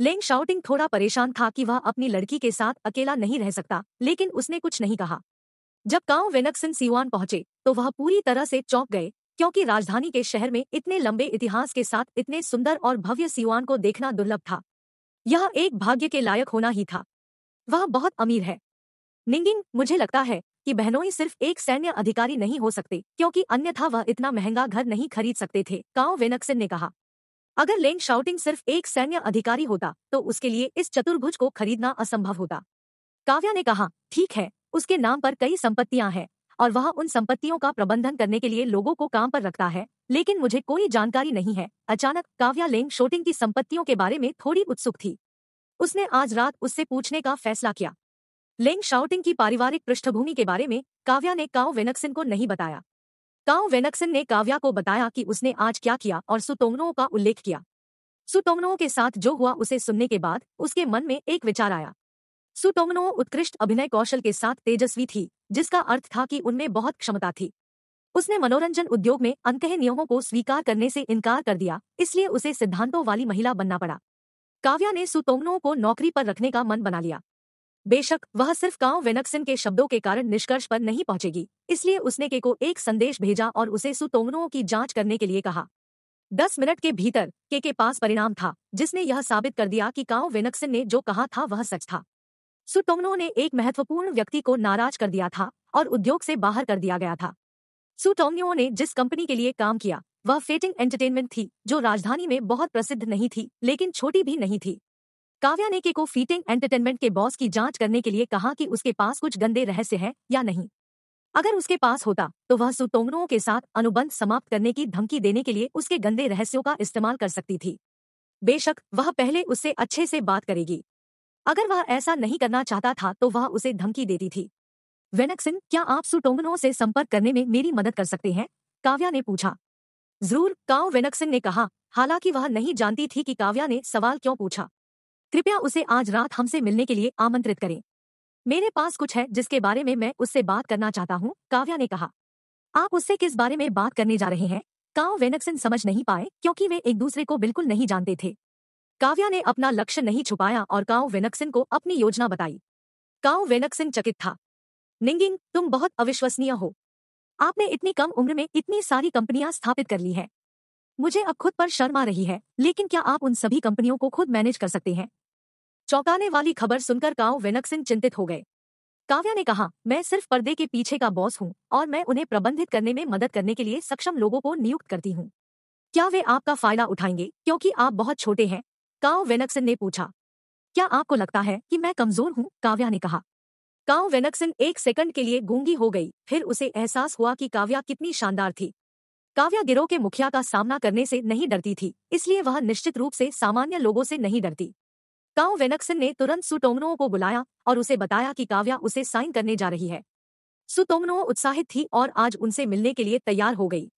लेंग शाउटिंग थोड़ा परेशान था कि वह अपनी लड़की के साथ अकेला नहीं रह सकता लेकिन उसने कुछ नहीं कहा जब काओ सिंह सीवान पहुंचे तो वह पूरी तरह से चौंक गए क्योंकि राजधानी के शहर में इतने लंबे इतिहास के साथ इतने सुंदर और भव्य सीवान को देखना दुर्लभ था यह एक भाग्य के लायक होना ही था वह बहुत अमीर है निंगिंग मुझे लगता है कि बहनोई सिर्फ एक सैन्य अधिकारी नहीं हो सकते क्योंकि अन्यथा वह इतना महंगा घर नहीं खरीद सकते थे काओ वेनक्सिन ने कहा अगर लेंग शाउटिंग सिर्फ एक सैन्य अधिकारी होता तो उसके लिए इस चतुर्भुज को खरीदना असंभव होता काव्या ने कहा ठीक है उसके नाम पर कई संपत्तियां हैं और वह उन संपत्तियों का प्रबंधन करने के लिए लोगों को काम पर रखता है लेकिन मुझे कोई जानकारी नहीं है अचानक काव्या लेंग शोटिंग की संपत्तियों के बारे में थोड़ी उत्सुक थी उसने आज रात उससे पूछने का फैसला किया लेंग शाउटिंग की पारिवारिक पृष्ठभूमि के बारे में काव्या ने काओ वेनक्सिन को नहीं बताया काओ वेनक्सिन ने काव्या को बताया कि उसने आज क्या किया और सुतोमनो का उल्लेख किया सुटोमनो के साथ जो हुआ उसे सुनने के बाद उसके मन में एक विचार आया सुटोमनो उत्कृष्ट अभिनय कौशल के साथ तेजस्वी थी जिसका अर्थ था कि उनमें बहुत क्षमता थी उसने मनोरंजन उद्योग में अंतह नियमों को स्वीकार करने से इनकार कर दिया इसलिए उसे सिद्धांतों वाली महिला बनना पड़ा काव्या ने सुतोमनों को नौकरी पर रखने का मन बना लिया बेशक वह सिर्फ काउ वेनक्सिन के शब्दों के कारण निष्कर्ष पर नहीं पहुंचेगी इसलिए उसने के को एक संदेश भेजा और उसे सुतोमनों की जांच करने के लिए कहा दस मिनट के भीतर के के पास परिणाम था जिसने यह साबित कर दिया कि काव वेनक्सिन ने जो कहा था वह सच था सुटोमनो ने एक महत्वपूर्ण व्यक्ति को नाराज कर दिया था और उद्योग से बाहर कर दिया गया था सू टोंगयो ने जिस कंपनी के लिए काम किया वह फेटिंग एंटरटेनमेंट थी जो राजधानी में बहुत प्रसिद्ध नहीं थी लेकिन छोटी भी नहीं थी काव्या ने के को फीटिंग एंटरटेनमेंट के बॉस की जांच करने के लिए कहा कि उसके पास कुछ गंदे रहस्य हैं या नहीं अगर उसके पास होता तो वह सुतोंगरों के साथ अनुबंध समाप्त करने की धमकी देने के लिए उसके गंदे रहस्यों का इस्तेमाल कर सकती थी बेशक वह पहले उससे अच्छे से बात करेगी अगर वह ऐसा नहीं करना चाहता था तो वह उसे धमकी देती थी वेनक सिंह क्या आप सुटोंगनो से संपर्क करने में मेरी मदद कर सकते हैं काव्या ने पूछा जरूर काव वेनक सिंह ने कहा हालांकि वह नहीं जानती थी कि काव्या ने सवाल क्यों पूछा कृपया उसे आज रात हमसे मिलने के लिए आमंत्रित करें मेरे पास कुछ है जिसके बारे में मैं उससे बात करना चाहता हूँ काव्या ने कहा आप उससे किस बारे में बात करने जा रहे हैं काव सिंह समझ नहीं पाए क्योंकि वे एक दूसरे को बिल्कुल नहीं जानते थे काव्या ने अपना लक्ष्य नहीं छुपाया और काव सिंह को अपनी योजना बताई काव सिंह चकित था निंगिंग तुम बहुत अविश्वसनीय हो आपने इतनी कम उम्र में इतनी सारी कंपनियां स्थापित कर ली हैं मुझे अब खुद पर शर्म आ रही है लेकिन क्या आप उन सभी कंपनियों को खुद मैनेज कर सकते हैं चौंकाने वाली खबर सुनकर काव वेनक सिंह चिंतित हो गए काव्या ने कहा मैं सिर्फ पर्दे के पीछे का बॉस हूँ और मैं उन्हें प्रबंधित करने में मदद करने के लिए सक्षम लोगों को नियुक्त करती हूँ क्या वे आपका फायदा उठाएंगे क्योंकि आप बहुत छोटे हैं काव सिंह ने पूछा क्या आपको लगता है कि मैं कमजोर हूँ काव्या ने कहा काव वेनक्सन एक सेकंड के लिए गूंगी हो गई फिर उसे एहसास हुआ कि काव्या कितनी शानदार थी काव्या गिरोह के मुखिया का सामना करने से नहीं डरती थी इसलिए वह निश्चित रूप से सामान्य लोगों से नहीं डरती काव वेनक्सन ने तुरंत सुटोमनो को बुलाया और उसे बताया कि काव्या उसे साइन करने जा रही है सुतोमनो उत्साहित थी और आज उनसे मिलने के लिए तैयार हो गई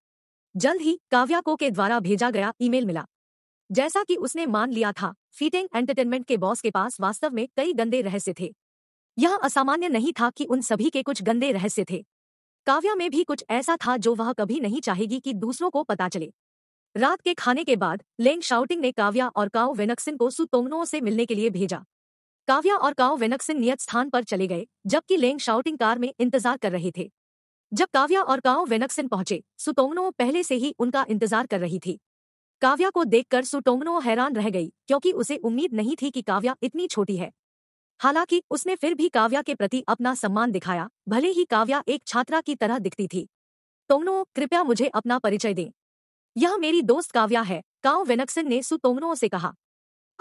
जल्द ही काव्या को के द्वारा भेजा गया ईमेल मिला जैसा कि उसने मान लिया था फीटिंग एंटरटेनमेंट के बॉस के पास वास्तव में कई गंदे रहस्य थे यह असामान्य नहीं था कि उन सभी के कुछ गंदे रहस्य थे काव्या में भी कुछ ऐसा था जो वह कभी नहीं चाहेगी कि दूसरों को पता चले रात के खाने के बाद लेंग शाउटिंग ने काव्या और काओ वेनक्सिन को सुतोमनो से मिलने के लिए भेजा काव्या और काओ वेनक्सिन नियत स्थान पर चले गए जबकि लेंग शाउटिंग कार में इंतजार कर रहे थे जब काव्या और काओ वेनक्सिन पहुंचे सुतोंगनो पहले से ही उनका इंतजार कर रही थी काव्या को देखकर सुटोंगनो हैरान रह गई क्योंकि उसे उम्मीद नहीं थी कि काव्या इतनी छोटी है हालांकि उसने फिर भी काव्या के प्रति अपना सम्मान दिखाया भले ही काव्या एक छात्रा की तरह दिखती थी तोमनो कृपया मुझे अपना परिचय दें यह मेरी दोस्त काव्या है काव विनक्सन ने सुतोमनो से कहा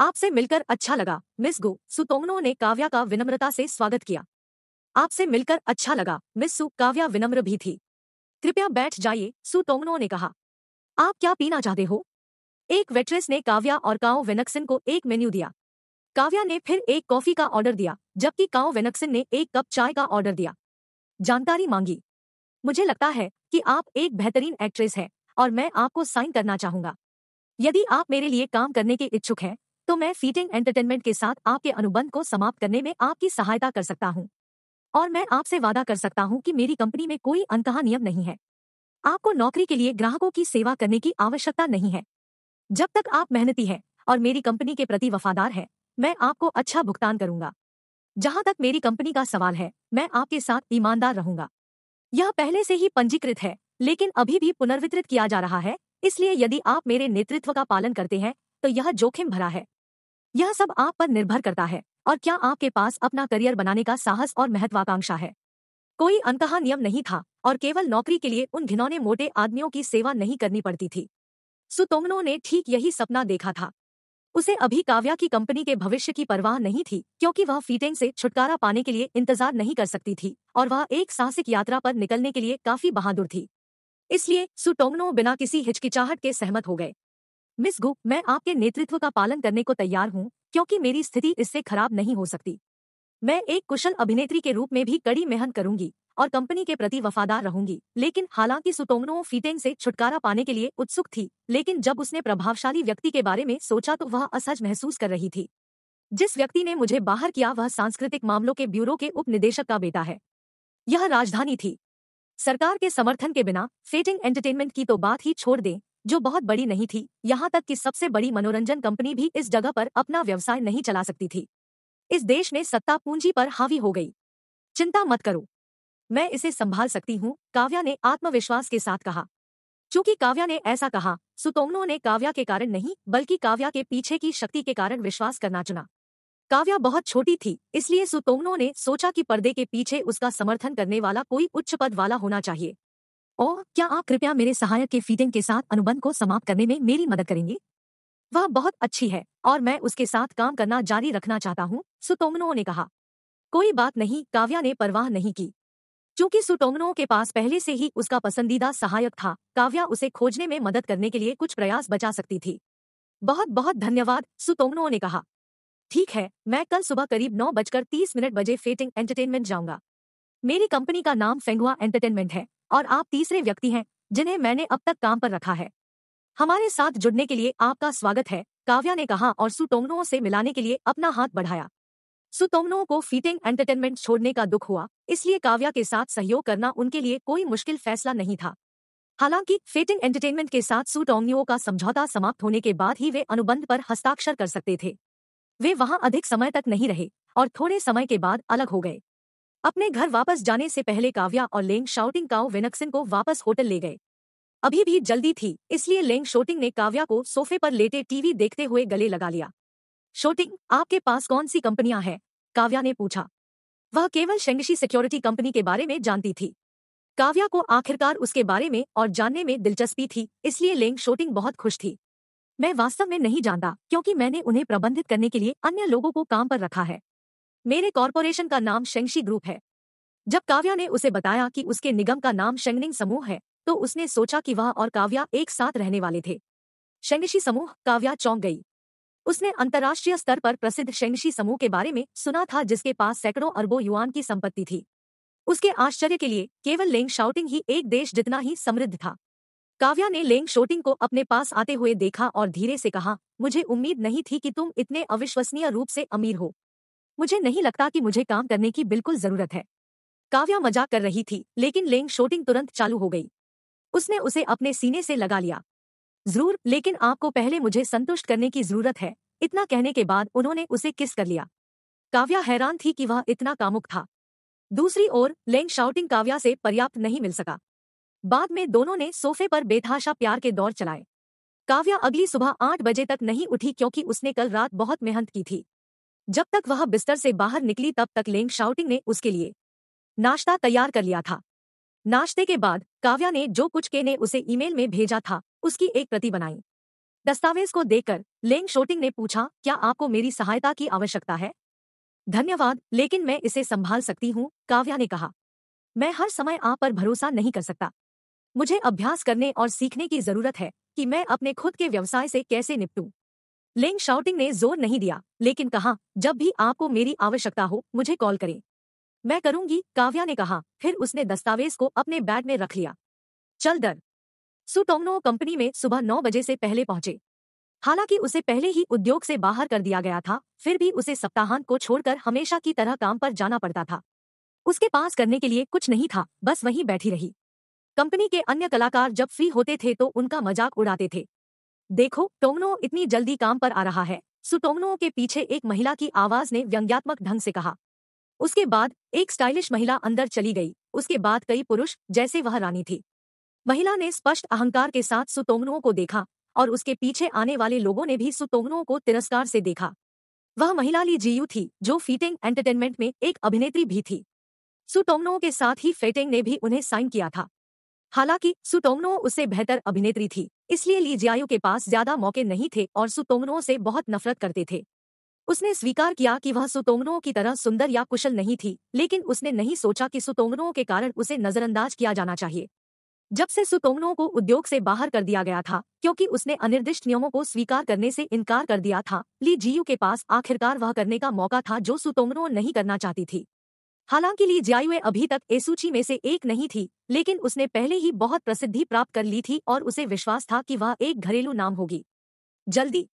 आपसे मिलकर अच्छा लगा मिस गु सुतोमनो ने काव्या का विनम्रता से स्वागत किया आपसे मिलकर अच्छा लगा मिस सु काव्या विनम्र भी थी कृपया बैठ जाइए सुतोमनो ने कहा आप क्या पीना चाहते हो एक वेट्रेस ने काव्या और काओ विनक्सन को एक मेन्यू दिया काव्या ने फिर एक कॉफी का ऑर्डर दिया जबकि काओ वेनक्सिन ने एक कप चाय का ऑर्डर दिया जानकारी मांगी मुझे लगता है कि आप एक बेहतरीन एक्ट्रेस हैं और मैं आपको साइन करना चाहूंगा यदि आप मेरे लिए काम करने के इच्छुक हैं तो मैं फीटिंग एंटरटेनमेंट के साथ आपके अनुबंध को समाप्त करने में आपकी सहायता कर सकता हूँ और मैं आपसे वादा कर सकता हूँ कि मेरी कंपनी में कोई अनकहा नियम नहीं है आपको नौकरी के लिए ग्राहकों की सेवा करने की आवश्यकता नहीं है जब तक आप मेहनती हैं और मेरी कंपनी के प्रति वफादार हैं मैं आपको अच्छा भुगतान करूंगा जहां तक मेरी कंपनी का सवाल है मैं आपके साथ ईमानदार रहूंगा यह पहले से ही पंजीकृत है लेकिन अभी भी पुनर्वितरित किया जा रहा है इसलिए यदि आप मेरे नेतृत्व का पालन करते हैं तो यह जोखिम भरा है यह सब आप पर निर्भर करता है और क्या आपके पास अपना करियर बनाने का साहस और महत्वाकांक्षा है कोई अनकहा नियम नहीं था और केवल नौकरी के लिए उन घिनौने मोटे आदमियों की सेवा नहीं करनी पड़ती थी सुतोंगनों ने ठीक यही सपना देखा था उसे अभी काव्या की कंपनी के भविष्य की परवाह नहीं थी क्योंकि वह फीटेंग से छुटकारा पाने के लिए इंतजार नहीं कर सकती थी और वह एक साहसिक यात्रा पर निकलने के लिए काफी बहादुर थी इसलिए सुटोमनो बिना किसी हिचकिचाहट के सहमत हो गए मिस गु मैं आपके नेतृत्व का पालन करने को तैयार हूँ क्योंकि मेरी स्थिति इससे खराब नहीं हो सकती मैं एक कुशल अभिनेत्री के रूप में भी कड़ी मेहनत करूंगी और कंपनी के प्रति वफादार रहूंगी लेकिन हालांकि सुटोमनो फीटेंग से छुटकारा पाने के लिए उत्सुक थी लेकिन जब उसने प्रभावशाली व्यक्ति के बारे में सोचा तो वह असहज महसूस कर रही थी जिस व्यक्ति ने मुझे बाहर किया वह सांस्कृतिक मामलों के ब्यूरो के उप निदेशक का बेटा है यह राजधानी थी सरकार के समर्थन के बिना फेटिंग एंटरटेनमेंट की तो बात ही छोड़ दें जो बहुत बड़ी नहीं थी यहाँ तक कि सबसे बड़ी मनोरंजन कंपनी भी इस जगह पर अपना व्यवसाय नहीं चला सकती थी इस देश में सत्ता पूंजी पर हावी हो गई चिंता मत करो मैं इसे संभाल सकती हूँ काव्या ने आत्मविश्वास के साथ कहा चूंकि काव्या ने ऐसा कहा सुतोमनो ने काव्या के कारण नहीं बल्कि काव्या के पीछे की शक्ति के कारण विश्वास करना चुना काव्या बहुत छोटी थी इसलिए सुतोमनो ने सोचा कि पर्दे के पीछे उसका समर्थन करने वाला कोई उच्च पद वाला होना चाहिए ओ क्या आप कृपया मेरे सहायक के फीडिंग के साथ अनुबंध को समाप्त करने में मेरी मदद करेंगे वह बहुत अच्छी है और मैं उसके साथ काम करना जारी रखना चाहता हूँ सुतोमनो ने कहा कोई बात नहीं काव्या ने परवाह नहीं की चूंकि सुटोंगनो के पास पहले से ही उसका पसंदीदा सहायक था काव्या उसे खोजने में मदद करने के लिए कुछ प्रयास बचा सकती थी बहुत बहुत धन्यवाद सुतोंगनो ने कहा ठीक है मैं कल सुबह करीब नौ बजकर तीस मिनट बजे फेटिंग एंटरटेनमेंट जाऊंगा मेरी कंपनी का नाम फेंगुआ एंटरटेनमेंट है और आप तीसरे व्यक्ति हैं जिन्हें मैंने अब तक काम पर रखा है हमारे साथ जुड़ने के लिए आपका स्वागत है काव्या ने कहा और सुटोंगनो से मिलाने के लिए अपना हाथ बढ़ाया सुतोमनो को फीटिंग एंटरटेनमेंट छोड़ने का दुख हुआ इसलिए काव्या के साथ सहयोग करना उनके लिए कोई मुश्किल फैसला नहीं था हालांकि फेटिंग एंटरटेनमेंट के साथ सू का समझौता समाप्त होने के बाद ही वे अनुबंध पर हस्ताक्षर कर सकते थे वे वहां अधिक समय तक नहीं रहे और थोड़े समय के बाद अलग हो गए अपने घर वापस जाने से पहले काव्या और लेंग शाउटिंग काओ वेनक्सिन को वापस होटल ले गए अभी भी जल्दी थी इसलिए लेंग शोटिंग ने काव्या को सोफे पर लेटे टीवी देखते हुए गले लगा लिया शोटिंग आपके पास कौन सी कंपनियां हैं काव्या ने पूछा वह केवल शेंगशी सिक्योरिटी कंपनी के बारे में जानती थी काव्या को आखिरकार उसके बारे में और जानने में दिलचस्पी थी इसलिए लेंग शोटिंग बहुत खुश थी मैं वास्तव में नहीं जानता क्योंकि मैंने उन्हें प्रबंधित करने के लिए अन्य लोगों को काम पर रखा है मेरे कॉरपोरेशन का नाम शेंगशी ग्रुप है जब काव्या ने उसे बताया कि उसके निगम का नाम शेंगनिंग समूह है तो उसने सोचा कि वह और काव्या एक साथ रहने वाले थे शेंगशी समूह काव्या चौंक गई उसने अंतर्राष्ट्रीय स्तर पर प्रसिद्ध शेंगशी समूह के बारे में सुना था जिसके पास सैकड़ों अरबों युआन की संपत्ति थी उसके आश्चर्य के लिए केवल लेंग शाउटिंग ही एक देश जितना ही समृद्ध था काव्या ने लेंग शोटिंग को अपने पास आते हुए देखा और धीरे से कहा मुझे उम्मीद नहीं थी कि तुम इतने अविश्वसनीय रूप से अमीर हो मुझे नहीं लगता कि मुझे काम करने की बिल्कुल जरूरत है काव्या मजाक कर रही थी लेकिन लेंग शोटिंग तुरंत चालू हो गई उसने उसे अपने सीने से लगा लिया जरूर लेकिन आपको पहले मुझे संतुष्ट करने की जरूरत है इतना कहने के बाद उन्होंने उसे किस कर लिया काव्या हैरान थी कि वह इतना कामुक था दूसरी ओर लेंग शाउटिंग काव्या से पर्याप्त नहीं मिल सका बाद में दोनों ने सोफे पर बेतहाशा प्यार के दौर चलाए काव्या अगली सुबह आठ बजे तक नहीं उठी क्योंकि उसने कल रात बहुत मेहनत की थी जब तक वह बिस्तर से बाहर निकली तब तक लेंग शाउटिंग ने उसके लिए नाश्ता तैयार कर लिया था नाश्ते के बाद काव्या ने जो कुछ के ने उसे ईमेल में भेजा था उसकी एक प्रति बनाई दस्तावेज को देखकर लेंग शोटिंग ने पूछा क्या आपको मेरी सहायता की आवश्यकता है धन्यवाद लेकिन मैं इसे संभाल सकती हूँ काव्या ने कहा मैं हर समय आप पर भरोसा नहीं कर सकता मुझे अभ्यास करने और सीखने की जरूरत है कि मैं अपने खुद के व्यवसाय से कैसे निपटूं। लेंग शाउटिंग ने जोर नहीं दिया लेकिन कहा जब भी आपको मेरी आवश्यकता हो मुझे कॉल करें मैं करूंगी काव्या ने कहा फिर उसने दस्तावेज को अपने बैग में रख लिया चल दर सुटोंगनो कंपनी में सुबह नौ बजे से पहले पहुंचे हालांकि उसे पहले ही उद्योग से बाहर कर दिया गया था फिर भी उसे सप्ताहांत को छोड़कर हमेशा की तरह काम पर जाना पड़ता था उसके पास करने के लिए कुछ नहीं था बस वहीं बैठी रही कंपनी के अन्य कलाकार जब फ्री होते थे तो उनका मजाक उड़ाते थे देखो टोंगनो इतनी जल्दी काम पर आ रहा है सुटोंगनो के पीछे एक महिला की आवाज ने व्यंग्यात्मक ढंग से कहा उसके बाद एक स्टाइलिश महिला अंदर चली गई उसके बाद कई पुरुष जैसे वह रानी थी महिला ने स्पष्ट अहंकार के साथ सुतोमनुओं को देखा और उसके पीछे आने वाले लोगों ने भी सुतोमनुओं को तिरस्कार से देखा वह महिला ली जीयू थी जो फीटिंग एंटरटेनमेंट में एक अभिनेत्री भी थी सुटोमनो के साथ ही फेटिंग ने भी उन्हें साइन किया था हालांकि सुटोमनो उससे बेहतर अभिनेत्री थी इसलिए ली जियायू के पास ज्यादा मौके नहीं थे और सुटोमनो से बहुत नफरत करते थे उसने स्वीकार किया कि वह सुतोमनो की तरह सुंदर या कुशल नहीं थी लेकिन उसने नहीं सोचा कि सुतोमनो के कारण उसे नजरअंदाज किया जाना चाहिए जब से सुतोमनो को उद्योग से बाहर कर दिया गया था क्योंकि उसने अनिर्दिष्ट नियमों को स्वीकार करने से इनकार कर दिया था ली जीयू के पास आखिरकार वह करने का मौका था जो सुतोमनो नहीं करना चाहती थी हालांकि ली जियायु अभी तक ए सूची में से एक नहीं थी लेकिन उसने पहले ही बहुत प्रसिद्धि प्राप्त कर ली थी और उसे विश्वास था कि वह एक घरेलू नाम होगी जल्दी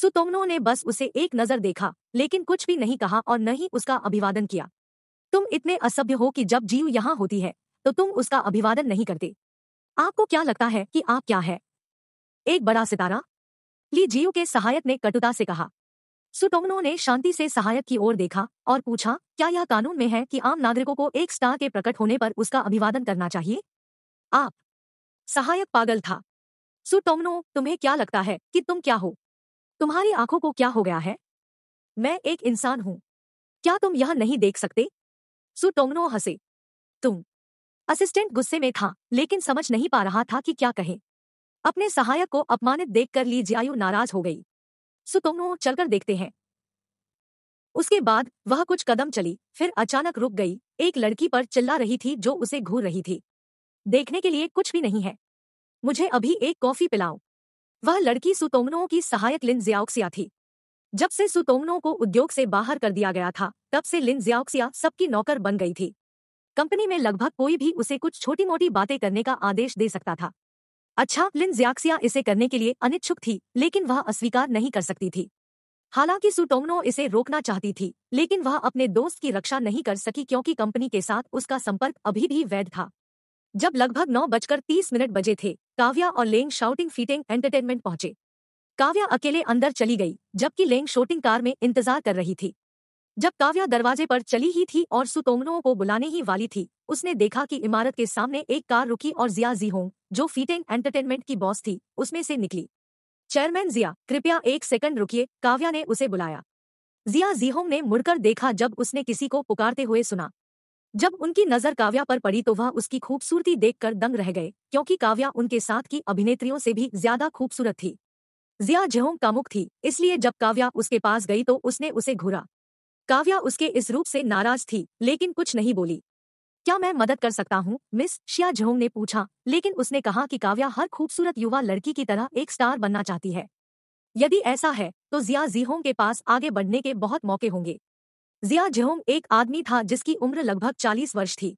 सुतोमनो ने बस उसे एक नजर देखा लेकिन कुछ भी नहीं कहा और न ही उसका अभिवादन किया तुम इतने असभ्य हो कि जब जीव यहाँ होती है तो तुम उसका अभिवादन नहीं करते आपको क्या लगता है कि आप क्या है एक बड़ा सितारा ली जियो के सहायक ने कटुता से कहा सुटोमनो ने शांति से सहायक की ओर देखा और पूछा क्या यह कानून में है कि आम नागरिकों को एक स्टार के प्रकट होने पर उसका अभिवादन करना चाहिए आप सहायक पागल था सुटोमनो तुम्हें क्या लगता है कि तुम क्या हो तुम्हारी आंखों को क्या हो गया है मैं एक इंसान हूं क्या तुम यह नहीं देख सकते सुटोमनो हंसे तुम असिस्टेंट गुस्से में था लेकिन समझ नहीं पा रहा था कि क्या कहे अपने सहायक को अपमानित देखकर ली जियायु नाराज हो गई सो तुम चलकर देखते हैं उसके बाद वह कुछ कदम चली फिर अचानक रुक गई एक लड़की पर चिल्ला रही थी जो उसे घूर रही थी देखने के लिए कुछ भी नहीं है मुझे अभी एक कॉफी पिलाओ वह लड़की सुतोमनो की सहायक लिन जियाक्सिया थी जब से सुतोमनो को उद्योग से बाहर कर दिया गया था तब से लिन जियाक्सिया सबकी नौकर बन गई थी कंपनी में लगभग कोई भी उसे कुछ छोटी मोटी बातें करने का आदेश दे सकता था अच्छा लिन जियाक्सिया इसे करने के लिए अनिच्छुक थी लेकिन वह अस्वीकार नहीं कर सकती थी हालांकि सुटोमनो इसे रोकना चाहती थी लेकिन वह अपने दोस्त की रक्षा नहीं कर सकी क्योंकि कंपनी के साथ उसका संपर्क अभी भी वैध था जब लगभग नौ बजकर तीस मिनट बजे थे काव्या और लेंग शाउटिंग फीटिंग एंटरटेनमेंट पहुंचे काव्या अकेले अंदर चली गई जबकि लेंग शोटिंग कार में इंतजार कर रही थी जब काव्या दरवाजे पर चली ही थी और सुतोमनुओं को बुलाने ही वाली थी उसने देखा कि इमारत के सामने एक कार रुकी और जिया जी होंग जो फीटेंग एंटरटेनमेंट की बॉस थी उसमें से निकली चेयरमैन जिया कृपया एक सेकंड रुकिए काव्या ने उसे बुलाया जिया जीहोंग ने मुड़कर देखा जब उसने किसी को पुकारते हुए सुना जब उनकी नजर काव्या पर पड़ी तो वह उसकी खूबसूरती देखकर दंग रह गए क्योंकि काव्या उनके साथ की अभिनेत्रियों से भी ज्यादा खूबसूरत थी जिया जेहोंग कामुक थी इसलिए जब काव्या उसके पास गई तो उसने उसे घूरा काव्या उसके इस रूप से नाराज थी लेकिन कुछ नहीं बोली क्या मैं मदद कर सकता हूँ मिस शिया झोंग ने पूछा लेकिन उसने कहा कि काव्या हर खूबसूरत युवा लड़की की तरह एक स्टार बनना चाहती है यदि ऐसा है तो जिया जीहोंग के पास आगे बढ़ने के बहुत मौके होंगे जिया जेहोंग एक आदमी था जिसकी उम्र लगभग चालीस वर्ष थी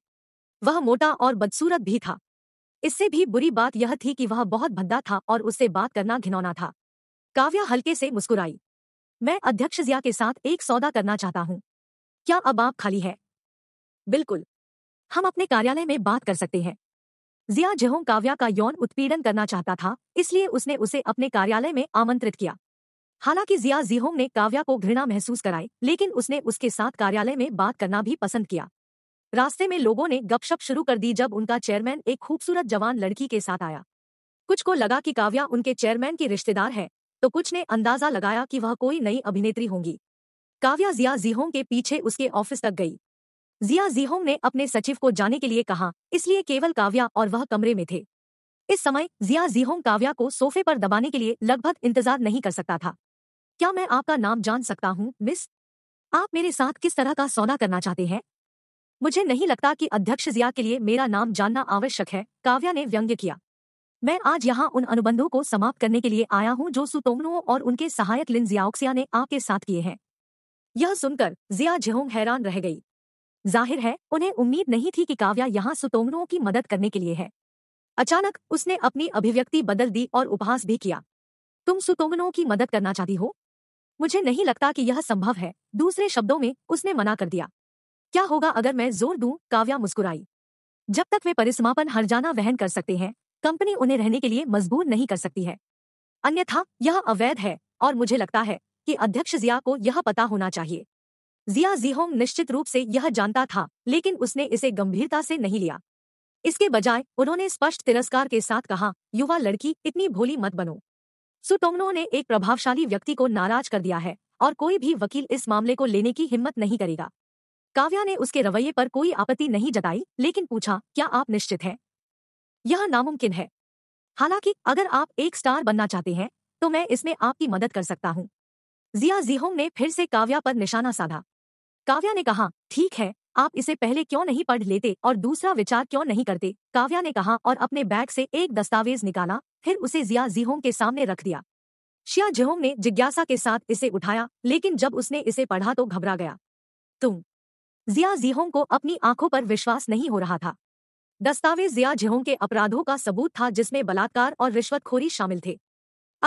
वह मोटा और बदसूरत भी था इससे भी बुरी बात यह थी कि वह बहुत भद्दा था और उससे बात करना घिनौना था काव्या हल्के से मुस्कुराई मैं अध्यक्ष जिया के साथ एक सौदा करना चाहता हूँ क्या अब आप खाली है बिल्कुल हम अपने कार्यालय में बात कर सकते हैं जिया जहों काव्या का यौन उत्पीड़न करना चाहता था इसलिए उसने उसे अपने कार्यालय में आमंत्रित किया हालांकि जिया जिहोंग ने काव्या को घृणा महसूस कराई लेकिन उसने उसके साथ कार्यालय में बात करना भी पसंद किया रास्ते में लोगों ने गपशप शुरू कर दी जब उनका चेयरमैन एक खूबसूरत जवान लड़की के साथ आया कुछ को लगा कि काव्या उनके चेयरमैन की रिश्तेदार है तो कुछ ने अंदाजा लगाया कि वह कोई नई अभिनेत्री होंगी काव्या जिया जीहोंग के पीछे उसके ऑफिस तक गई जिया जीहोंग ने अपने सचिव को जाने के लिए कहा इसलिए केवल काव्या और वह कमरे में थे इस समय जिया जीहोंग काव्या को सोफे पर दबाने के लिए लगभग इंतजार नहीं कर सकता था क्या मैं आपका नाम जान सकता हूँ मिस आप मेरे साथ किस तरह का सौदा करना चाहते हैं मुझे नहीं लगता कि अध्यक्ष जिया के लिए मेरा नाम जानना आवश्यक है काव्या ने व्यंग्य किया मैं आज यहाँ उन अनुबंधों को समाप्त करने के लिए आया हूँ जो सुतोंगनुओ और उनके सहायक लिन जियाओक्सिया ने आपके साथ किए हैं यह सुनकर जिया जेहोंग हैरान रह गई जाहिर है उन्हें उम्मीद नहीं थी कि काव्या यहाँ सुतोमनुओं की मदद करने के लिए है अचानक उसने अपनी अभिव्यक्ति बदल दी और उपहास भी किया तुम सुतोमनुओं की मदद करना चाहती हो मुझे नहीं लगता कि यह संभव है दूसरे शब्दों में उसने मना कर दिया क्या होगा अगर मैं जोर दूं काव्या मुस्कुराई जब तक वे परिसमापन हर जाना वहन कर सकते हैं कंपनी उन्हें रहने के लिए मजबूर नहीं कर सकती है अन्यथा यह अवैध है और मुझे लगता है कि अध्यक्ष जिया को यह पता होना चाहिए जिया जीहोंग निश्चित रूप से यह जानता था लेकिन उसने इसे गंभीरता से नहीं लिया इसके बजाय उन्होंने स्पष्ट तिरस्कार के साथ कहा युवा लड़की इतनी भोली मत बनो सुटोमनो ने एक प्रभावशाली व्यक्ति को नाराज कर दिया है और कोई भी वकील इस मामले को लेने की हिम्मत नहीं करेगा काव्या ने उसके रवैये पर कोई आपत्ति नहीं जताई लेकिन पूछा क्या आप निश्चित हैं यह नामुमकिन है हालांकि अगर आप एक स्टार बनना चाहते हैं तो मैं इसमें आपकी मदद कर सकता हूँ जिया जीहोंग ने फिर से काव्या पर निशाना साधा काव्या ने कहा ठीक है आप इसे पहले क्यों नहीं पढ़ लेते और दूसरा विचार क्यों नहीं करते काव्या ने कहा और अपने बैग से एक दस्तावेज निकाला फिर उसे जिया जीहोंग के सामने रख दिया शिया जिहोंग ने जिज्ञासा के साथ इसे उठाया लेकिन जब उसने इसे पढ़ा तो घबरा गया तुम जिया जीहोंग को अपनी आंखों पर विश्वास नहीं हो रहा था दस्तावेज जिया जिहोंग के अपराधों का सबूत था जिसमें बलात्कार और रिश्वतखोरी शामिल थे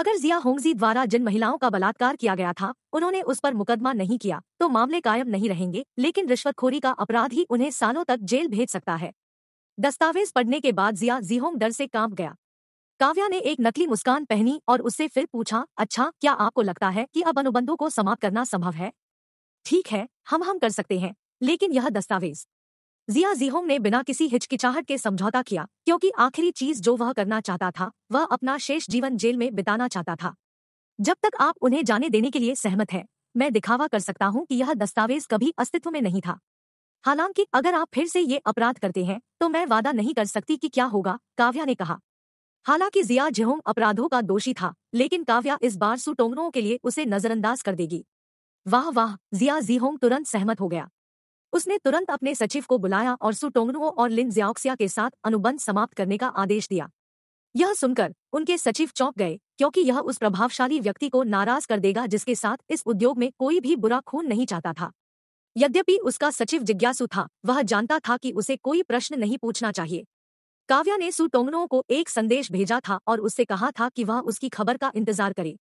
अगर जिया होंगजी द्वारा जिन महिलाओं का बलात्कार किया गया था उन्होंने उस पर मुकदमा नहीं किया तो मामले कायम नहीं रहेंगे लेकिन रिश्वतखोरी का अपराध ही उन्हें सालों तक जेल भेज सकता है दस्तावेज पढ़ने के बाद जिया जीहोंग डर से कांप गया काव्या ने एक नकली मुस्कान पहनी और उससे फिर पूछा अच्छा क्या आपको लगता है कि अब अनुबंधों को समाप्त करना संभव है ठीक है हम हम कर सकते हैं लेकिन यह दस्तावेज जिया जीहोंग ने बिना किसी हिचकिचाहट के समझौता किया क्योंकि आखिरी चीज जो वह करना चाहता था वह अपना शेष जीवन जेल में बिताना चाहता था जब तक आप उन्हें जाने देने के लिए सहमत है मैं दिखावा कर सकता हूँ कि यह दस्तावेज कभी अस्तित्व में नहीं था हालांकि अगर आप फिर से ये अपराध करते हैं तो मैं वादा नहीं कर सकती कि क्या होगा काव्या ने कहा हालांकि जिया जेहोंग अपराधों का दोषी था लेकिन काव्या इस बार सुटोंगरों के लिए उसे नजरअंदाज कर देगी वाह वाह जिया जीहोंग तुरंत सहमत हो गया उसने तुरंत अपने सचिव को बुलाया और सुटोंगनुओ और लिन ज्याक्सिया के साथ अनुबंध समाप्त करने का आदेश दिया यह सुनकर उनके सचिव चौंक गए क्योंकि यह उस प्रभावशाली व्यक्ति को नाराज कर देगा जिसके साथ इस उद्योग में कोई भी बुरा खून नहीं चाहता था यद्यपि उसका सचिव जिज्ञासु था वह जानता था कि उसे कोई प्रश्न नहीं पूछना चाहिए काव्या ने सुटोंगनुओं को एक संदेश भेजा था और उससे कहा था कि वह उसकी खबर का इंतजार करे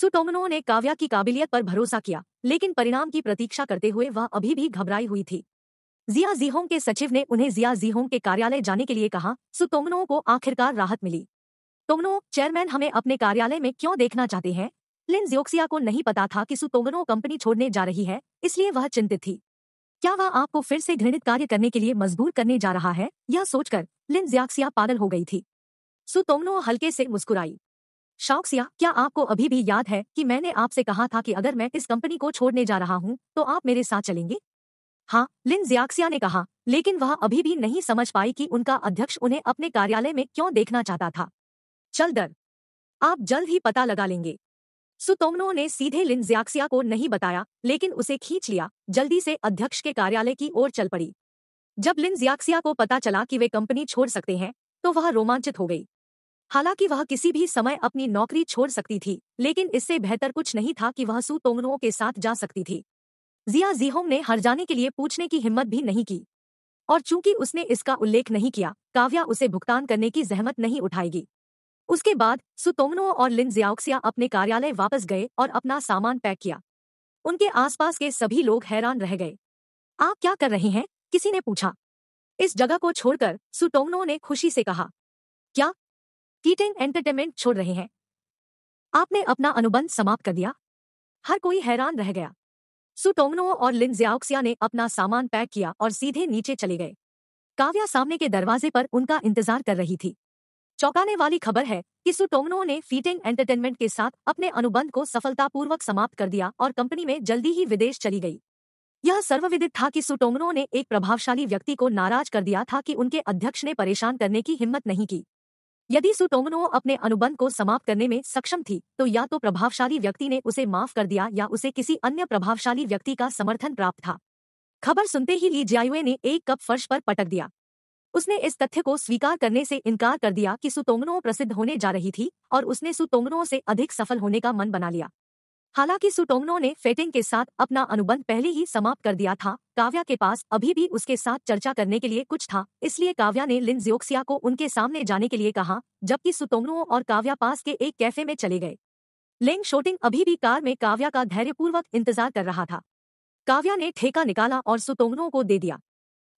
सुटोमनो ने काव्या की काबिलियत पर भरोसा किया लेकिन परिणाम की प्रतीक्षा करते हुए वह अभी भी घबराई हुई थी जिया जीहोंग के सचिव ने उन्हें जिया जीहोंग के कार्यालय जाने के लिए कहा सुटोमनो को आखिरकार राहत मिली टोमनो चेयरमैन हमें अपने कार्यालय में क्यों देखना चाहते हैं लिन जियोक्सिया को नहीं पता था कि सुटोमनो कंपनी छोड़ने जा रही है इसलिए वह चिंतित थी क्या वह आपको फिर से घृणित कार्य करने के लिए मजबूर करने जा रहा है यह सोचकर लिन जियाक्सिया पागल हो गई थी सुतोमनो हल्के से मुस्कुराई शौक्सिया क्या आपको अभी भी याद है कि मैंने आपसे कहा था कि अगर मैं इस कंपनी को छोड़ने जा रहा हूँ तो आप मेरे साथ चलेंगे हाँ लिन जियाक्सिया ने कहा लेकिन वह अभी भी नहीं समझ पाई कि उनका अध्यक्ष उन्हें अपने कार्यालय में क्यों देखना चाहता था चल दर आप जल्द ही पता लगा लेंगे सुतोमनो ने सीधे लिन जियाक्सिया को नहीं बताया लेकिन उसे खींच लिया जल्दी से अध्यक्ष के कार्यालय की ओर चल पड़ी जब लिन जियाक्सिया को पता चला कि वे कंपनी छोड़ सकते हैं तो वह रोमांचित हो गई हालांकि वह किसी भी समय अपनी नौकरी छोड़ सकती थी लेकिन इससे बेहतर कुछ नहीं था कि वह सू तोंगनुओं के साथ जा सकती थी जिया जीहोम ने हर जाने के लिए पूछने की हिम्मत भी नहीं की और चूंकि उसने इसका उल्लेख नहीं किया काव्या उसे भुगतान करने की जहमत नहीं उठाएगी उसके बाद सुतोमनो और लिन जियाक्सिया अपने कार्यालय वापस गए और अपना सामान पैक किया उनके आसपास के सभी लोग हैरान रह गए आप क्या कर रहे हैं किसी ने पूछा इस जगह को छोड़कर सुटोमनो ने खुशी से कहा क्या कीटिंग एंटरटेनमेंट छोड़ रहे हैं आपने अपना अनुबंध समाप्त कर दिया हर कोई हैरान रह गया सुटोंगनो और लिनजियाक्सिया ने अपना सामान पैक किया और सीधे नीचे चले गए काव्या सामने के दरवाजे पर उनका इंतजार कर रही थी चौंकाने वाली खबर है कि सुटोंगनो ने फीटिंग एंटरटेनमेंट के साथ अपने अनुबंध को सफलतापूर्वक समाप्त कर दिया और कंपनी में जल्दी ही विदेश चली गई यह सर्वविदित था कि सुटोंगनो ने एक प्रभावशाली व्यक्ति को नाराज कर दिया था कि उनके अध्यक्ष ने परेशान करने की हिम्मत नहीं की यदि सुटोमनो अपने अनुबंध को समाप्त करने में सक्षम थी तो या तो प्रभावशाली व्यक्ति ने उसे माफ कर दिया या उसे किसी अन्य प्रभावशाली व्यक्ति का समर्थन प्राप्त था खबर सुनते ही ली जियायुए ने एक कप फर्श पर पटक दिया उसने इस तथ्य को स्वीकार करने से इनकार कर दिया कि सुतोंगनो प्रसिद्ध होने जा रही थी और उसने सुतोंगनो से अधिक सफल होने का मन बना लिया हालांकि सुटोंगनो ने फेटिंग के साथ अपना अनुबंध पहले ही समाप्त कर दिया था काव्या के पास अभी भी उसके साथ चर्चा करने के लिए कुछ था इसलिए काव्या ने लिन जियोक्सिया को उनके सामने जाने के लिए कहा जबकि सुटोंगनो और काव्या पास के एक कैफे में चले गए लेंग शोटिंग अभी भी कार में काव्या का धैर्यपूर्वक इंतजार कर रहा था काव्या ने ठेका निकाला और सुतोंगनों को दे दिया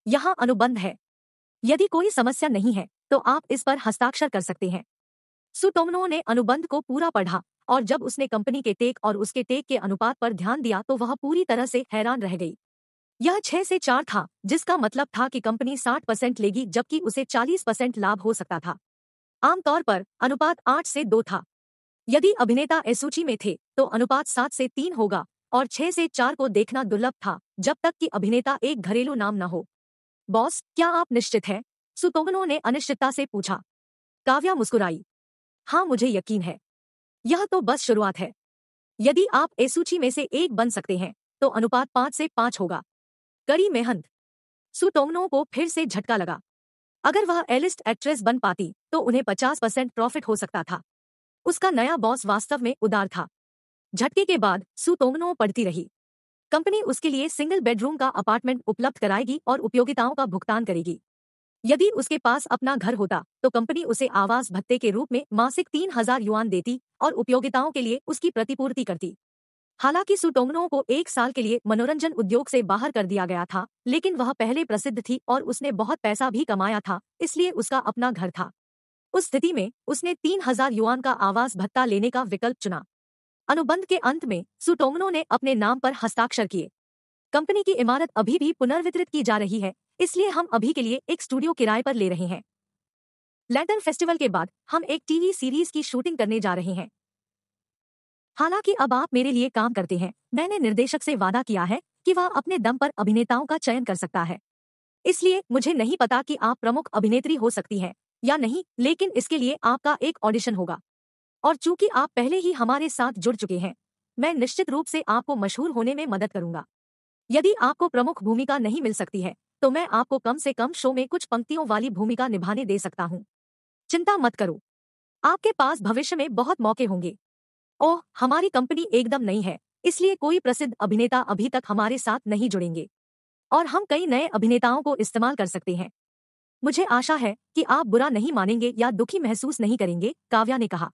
यहाँ अनुबंध है यदि कोई समस्या नहीं है तो आप इस पर हस्ताक्षर कर सकते हैं सुटोमनो ने अनुबंध को पूरा पढ़ा और जब उसने कंपनी के टेक और उसके टेक के अनुपात पर ध्यान दिया तो वह पूरी तरह से हैरान रह गई यह छह से चार था जिसका मतलब था कि कंपनी साठ परसेंट लेगी जबकि उसे चालीस परसेंट लाभ हो सकता था आमतौर पर अनुपात आठ से दो था यदि अभिनेता एसूची में थे तो अनुपात सात से तीन होगा और छह से चार को देखना दुर्लभ था जब तक कि अभिनेता एक घरेलू नाम न हो बॉस क्या आप निश्चित हैं सुतोगनो ने अनिश्चितता से पूछा काव्या मुस्कुराई हाँ मुझे यकीन है यह तो बस शुरुआत है यदि आप एसूची सूची में से एक बन सकते हैं तो अनुपात पांच से पांच होगा कड़ी मेहंत सुटोंगनो को फिर से झटका लगा अगर वह एलिस्ट एक्ट्रेस बन पाती तो उन्हें पचास परसेंट प्रॉफिट हो सकता था उसका नया बॉस वास्तव में उदार था झटके के बाद सुटोंगनो पड़ती रही कंपनी उसके लिए सिंगल बेडरूम का अपार्टमेंट उपलब्ध कराएगी और उपयोगिताओं का भुगतान करेगी यदि उसके पास अपना घर होता तो कंपनी उसे आवास भत्ते के रूप में मासिक तीन हजार युआन देती और उपयोगिताओं के लिए उसकी प्रतिपूर्ति करती हालांकि सुटोंगनो को एक साल के लिए मनोरंजन उद्योग से बाहर कर दिया गया था लेकिन वह पहले प्रसिद्ध थी और उसने बहुत पैसा भी कमाया था इसलिए उसका अपना घर था उस स्थिति में उसने तीन हजार युआन का आवास भत्ता लेने का विकल्प चुना अनुबंध के अंत में सुटोंगनो ने अपने नाम पर हस्ताक्षर किए कंपनी की इमारत अभी भी पुनर्वितरित की जा रही है इसलिए हम अभी के लिए एक स्टूडियो किराए पर ले रहे हैं लैंटन फेस्टिवल के बाद हम एक टीवी सीरीज की शूटिंग करने जा रहे हैं हालांकि अब आप मेरे लिए काम करते हैं मैंने निर्देशक से वादा किया है कि वह अपने दम पर अभिनेताओं का चयन कर सकता है इसलिए मुझे नहीं पता कि आप प्रमुख अभिनेत्री हो सकती हैं या नहीं लेकिन इसके लिए आपका एक ऑडिशन होगा और चूंकि आप पहले ही हमारे साथ जुड़ चुके हैं मैं निश्चित रूप से आपको मशहूर होने में मदद करूंगा यदि आपको प्रमुख भूमिका नहीं मिल सकती है तो मैं आपको कम से कम शो में कुछ पंक्तियों वाली भूमिका निभाने दे सकता हूँ चिंता मत करो आपके पास भविष्य में बहुत मौके होंगे ओह हमारी कंपनी एकदम नई है इसलिए कोई प्रसिद्ध अभिनेता अभी तक हमारे साथ नहीं जुड़ेंगे और हम कई नए अभिनेताओं को इस्तेमाल कर सकते हैं मुझे आशा है कि आप बुरा नहीं मानेंगे या दुखी महसूस नहीं करेंगे काव्या ने कहा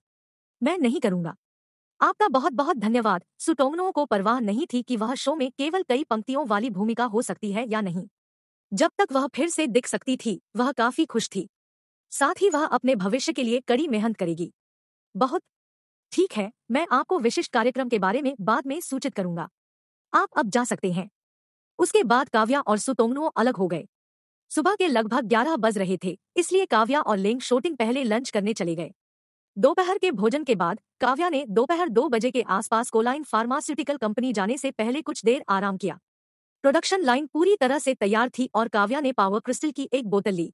मैं नहीं करूंगा आपका बहुत बहुत धन्यवाद सुटोमनों को परवाह नहीं थी कि वह शो में केवल कई पंक्तियों वाली भूमिका हो सकती है या नहीं जब तक वह फिर से दिख सकती थी वह काफी खुश थी साथ ही वह अपने भविष्य के लिए कड़ी मेहनत करेगी बहुत ठीक है मैं आपको विशिष्ट कार्यक्रम के बारे में बाद में सूचित करूंगा आप अब जा सकते हैं उसके बाद काव्या और सुतोंगनुओ अलग हो गए सुबह के लगभग ग्यारह बज रहे थे इसलिए काव्या और लेंग शूटिंग पहले लंच करने चले गए दोपहर के भोजन के बाद काव्या ने दोपहर दो बजे के आसपास कोलाइन फार्मास्यूटिकल कंपनी जाने से पहले कुछ देर आराम किया प्रोडक्शन लाइन पूरी तरह से तैयार थी और काव्या ने पावर क्रिस्टल की एक बोतल ली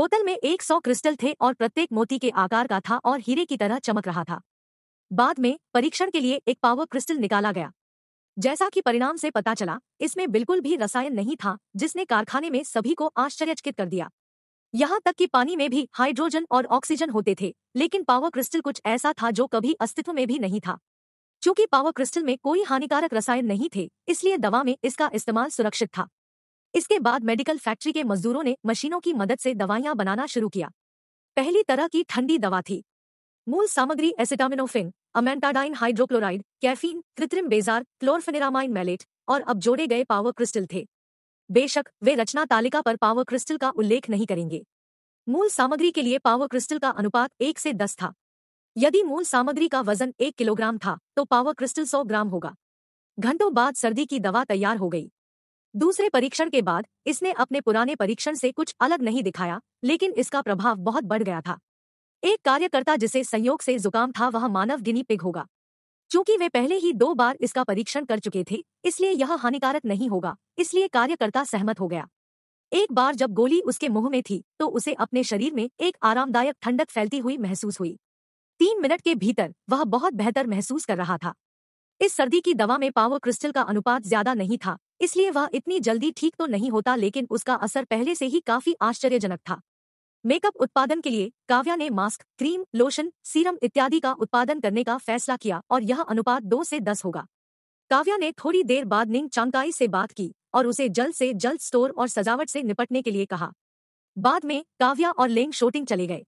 बोतल में 100 क्रिस्टल थे और प्रत्येक मोती के आकार का था और हीरे की तरह चमक रहा था बाद में परीक्षण के लिए एक पावर क्रिस्टल निकाला गया जैसा कि परिणाम से पता चला इसमें बिल्कुल भी रसायन नहीं था जिसने कारखाने में सभी को आश्चर्यचकित कर दिया यहाँ तक कि पानी में भी हाइड्रोजन और ऑक्सीजन होते थे लेकिन पावर क्रिस्टल कुछ ऐसा था जो कभी अस्तित्व में भी नहीं था चूंकि पावर क्रिस्टल में कोई हानिकारक रसायन नहीं थे इसलिए दवा में इसका इस्तेमाल सुरक्षित था इसके बाद मेडिकल फैक्ट्री के मजदूरों ने मशीनों की मदद से दवाइयां बनाना शुरू किया पहली तरह की ठंडी दवा थी मूल सामग्री एसिटामिनोफिन अमेंटाडाइन हाइड्रोक्लोराइड कैफीन कृत्रिम बेजार क्लोरफेनिरामाइन मैलेट और अब जोड़े गए पावर क्रिस्टल थे बेशक वे रचना तालिका पर पावर क्रिस्टल का उल्लेख नहीं करेंगे मूल सामग्री के लिए पावर क्रिस्टल का अनुपात एक से दस था यदि मूल सामग्री का वजन एक किलोग्राम था तो पावर क्रिस्टल सौ ग्राम होगा घंटों बाद सर्दी की दवा तैयार हो गई दूसरे परीक्षण के बाद इसने अपने पुराने परीक्षण से कुछ अलग नहीं दिखाया लेकिन इसका प्रभाव बहुत बढ़ गया था एक कार्यकर्ता जिसे संयोग से जुकाम था वह मानव गिनी पिग होगा चूंकि वे पहले ही दो बार इसका परीक्षण कर चुके थे इसलिए यह हानिकारक नहीं होगा इसलिए कार्यकर्ता सहमत हो गया एक बार जब गोली उसके मुंह में थी तो उसे अपने शरीर में एक आरामदायक ठंडक फैलती हुई महसूस हुई तीन मिनट के भीतर वह बहुत बेहतर महसूस कर रहा था इस सर्दी की दवा में पावर क्रिस्टल का अनुपात ज्यादा नहीं था इसलिए वह इतनी जल्दी ठीक तो नहीं होता लेकिन उसका असर पहले से ही काफी आश्चर्यजनक था मेकअप उत्पादन के लिए काव्या ने मास्क क्रीम लोशन सीरम इत्यादि का उत्पादन करने का फैसला किया और यह अनुपात दो से दस होगा काव्या ने थोड़ी देर बाद निंग चांगकाई से बात की और उसे जल्द से जल्द स्टोर और सजावट से निपटने के लिए कहा बाद में काव्या और लेंग शोटिंग चले गए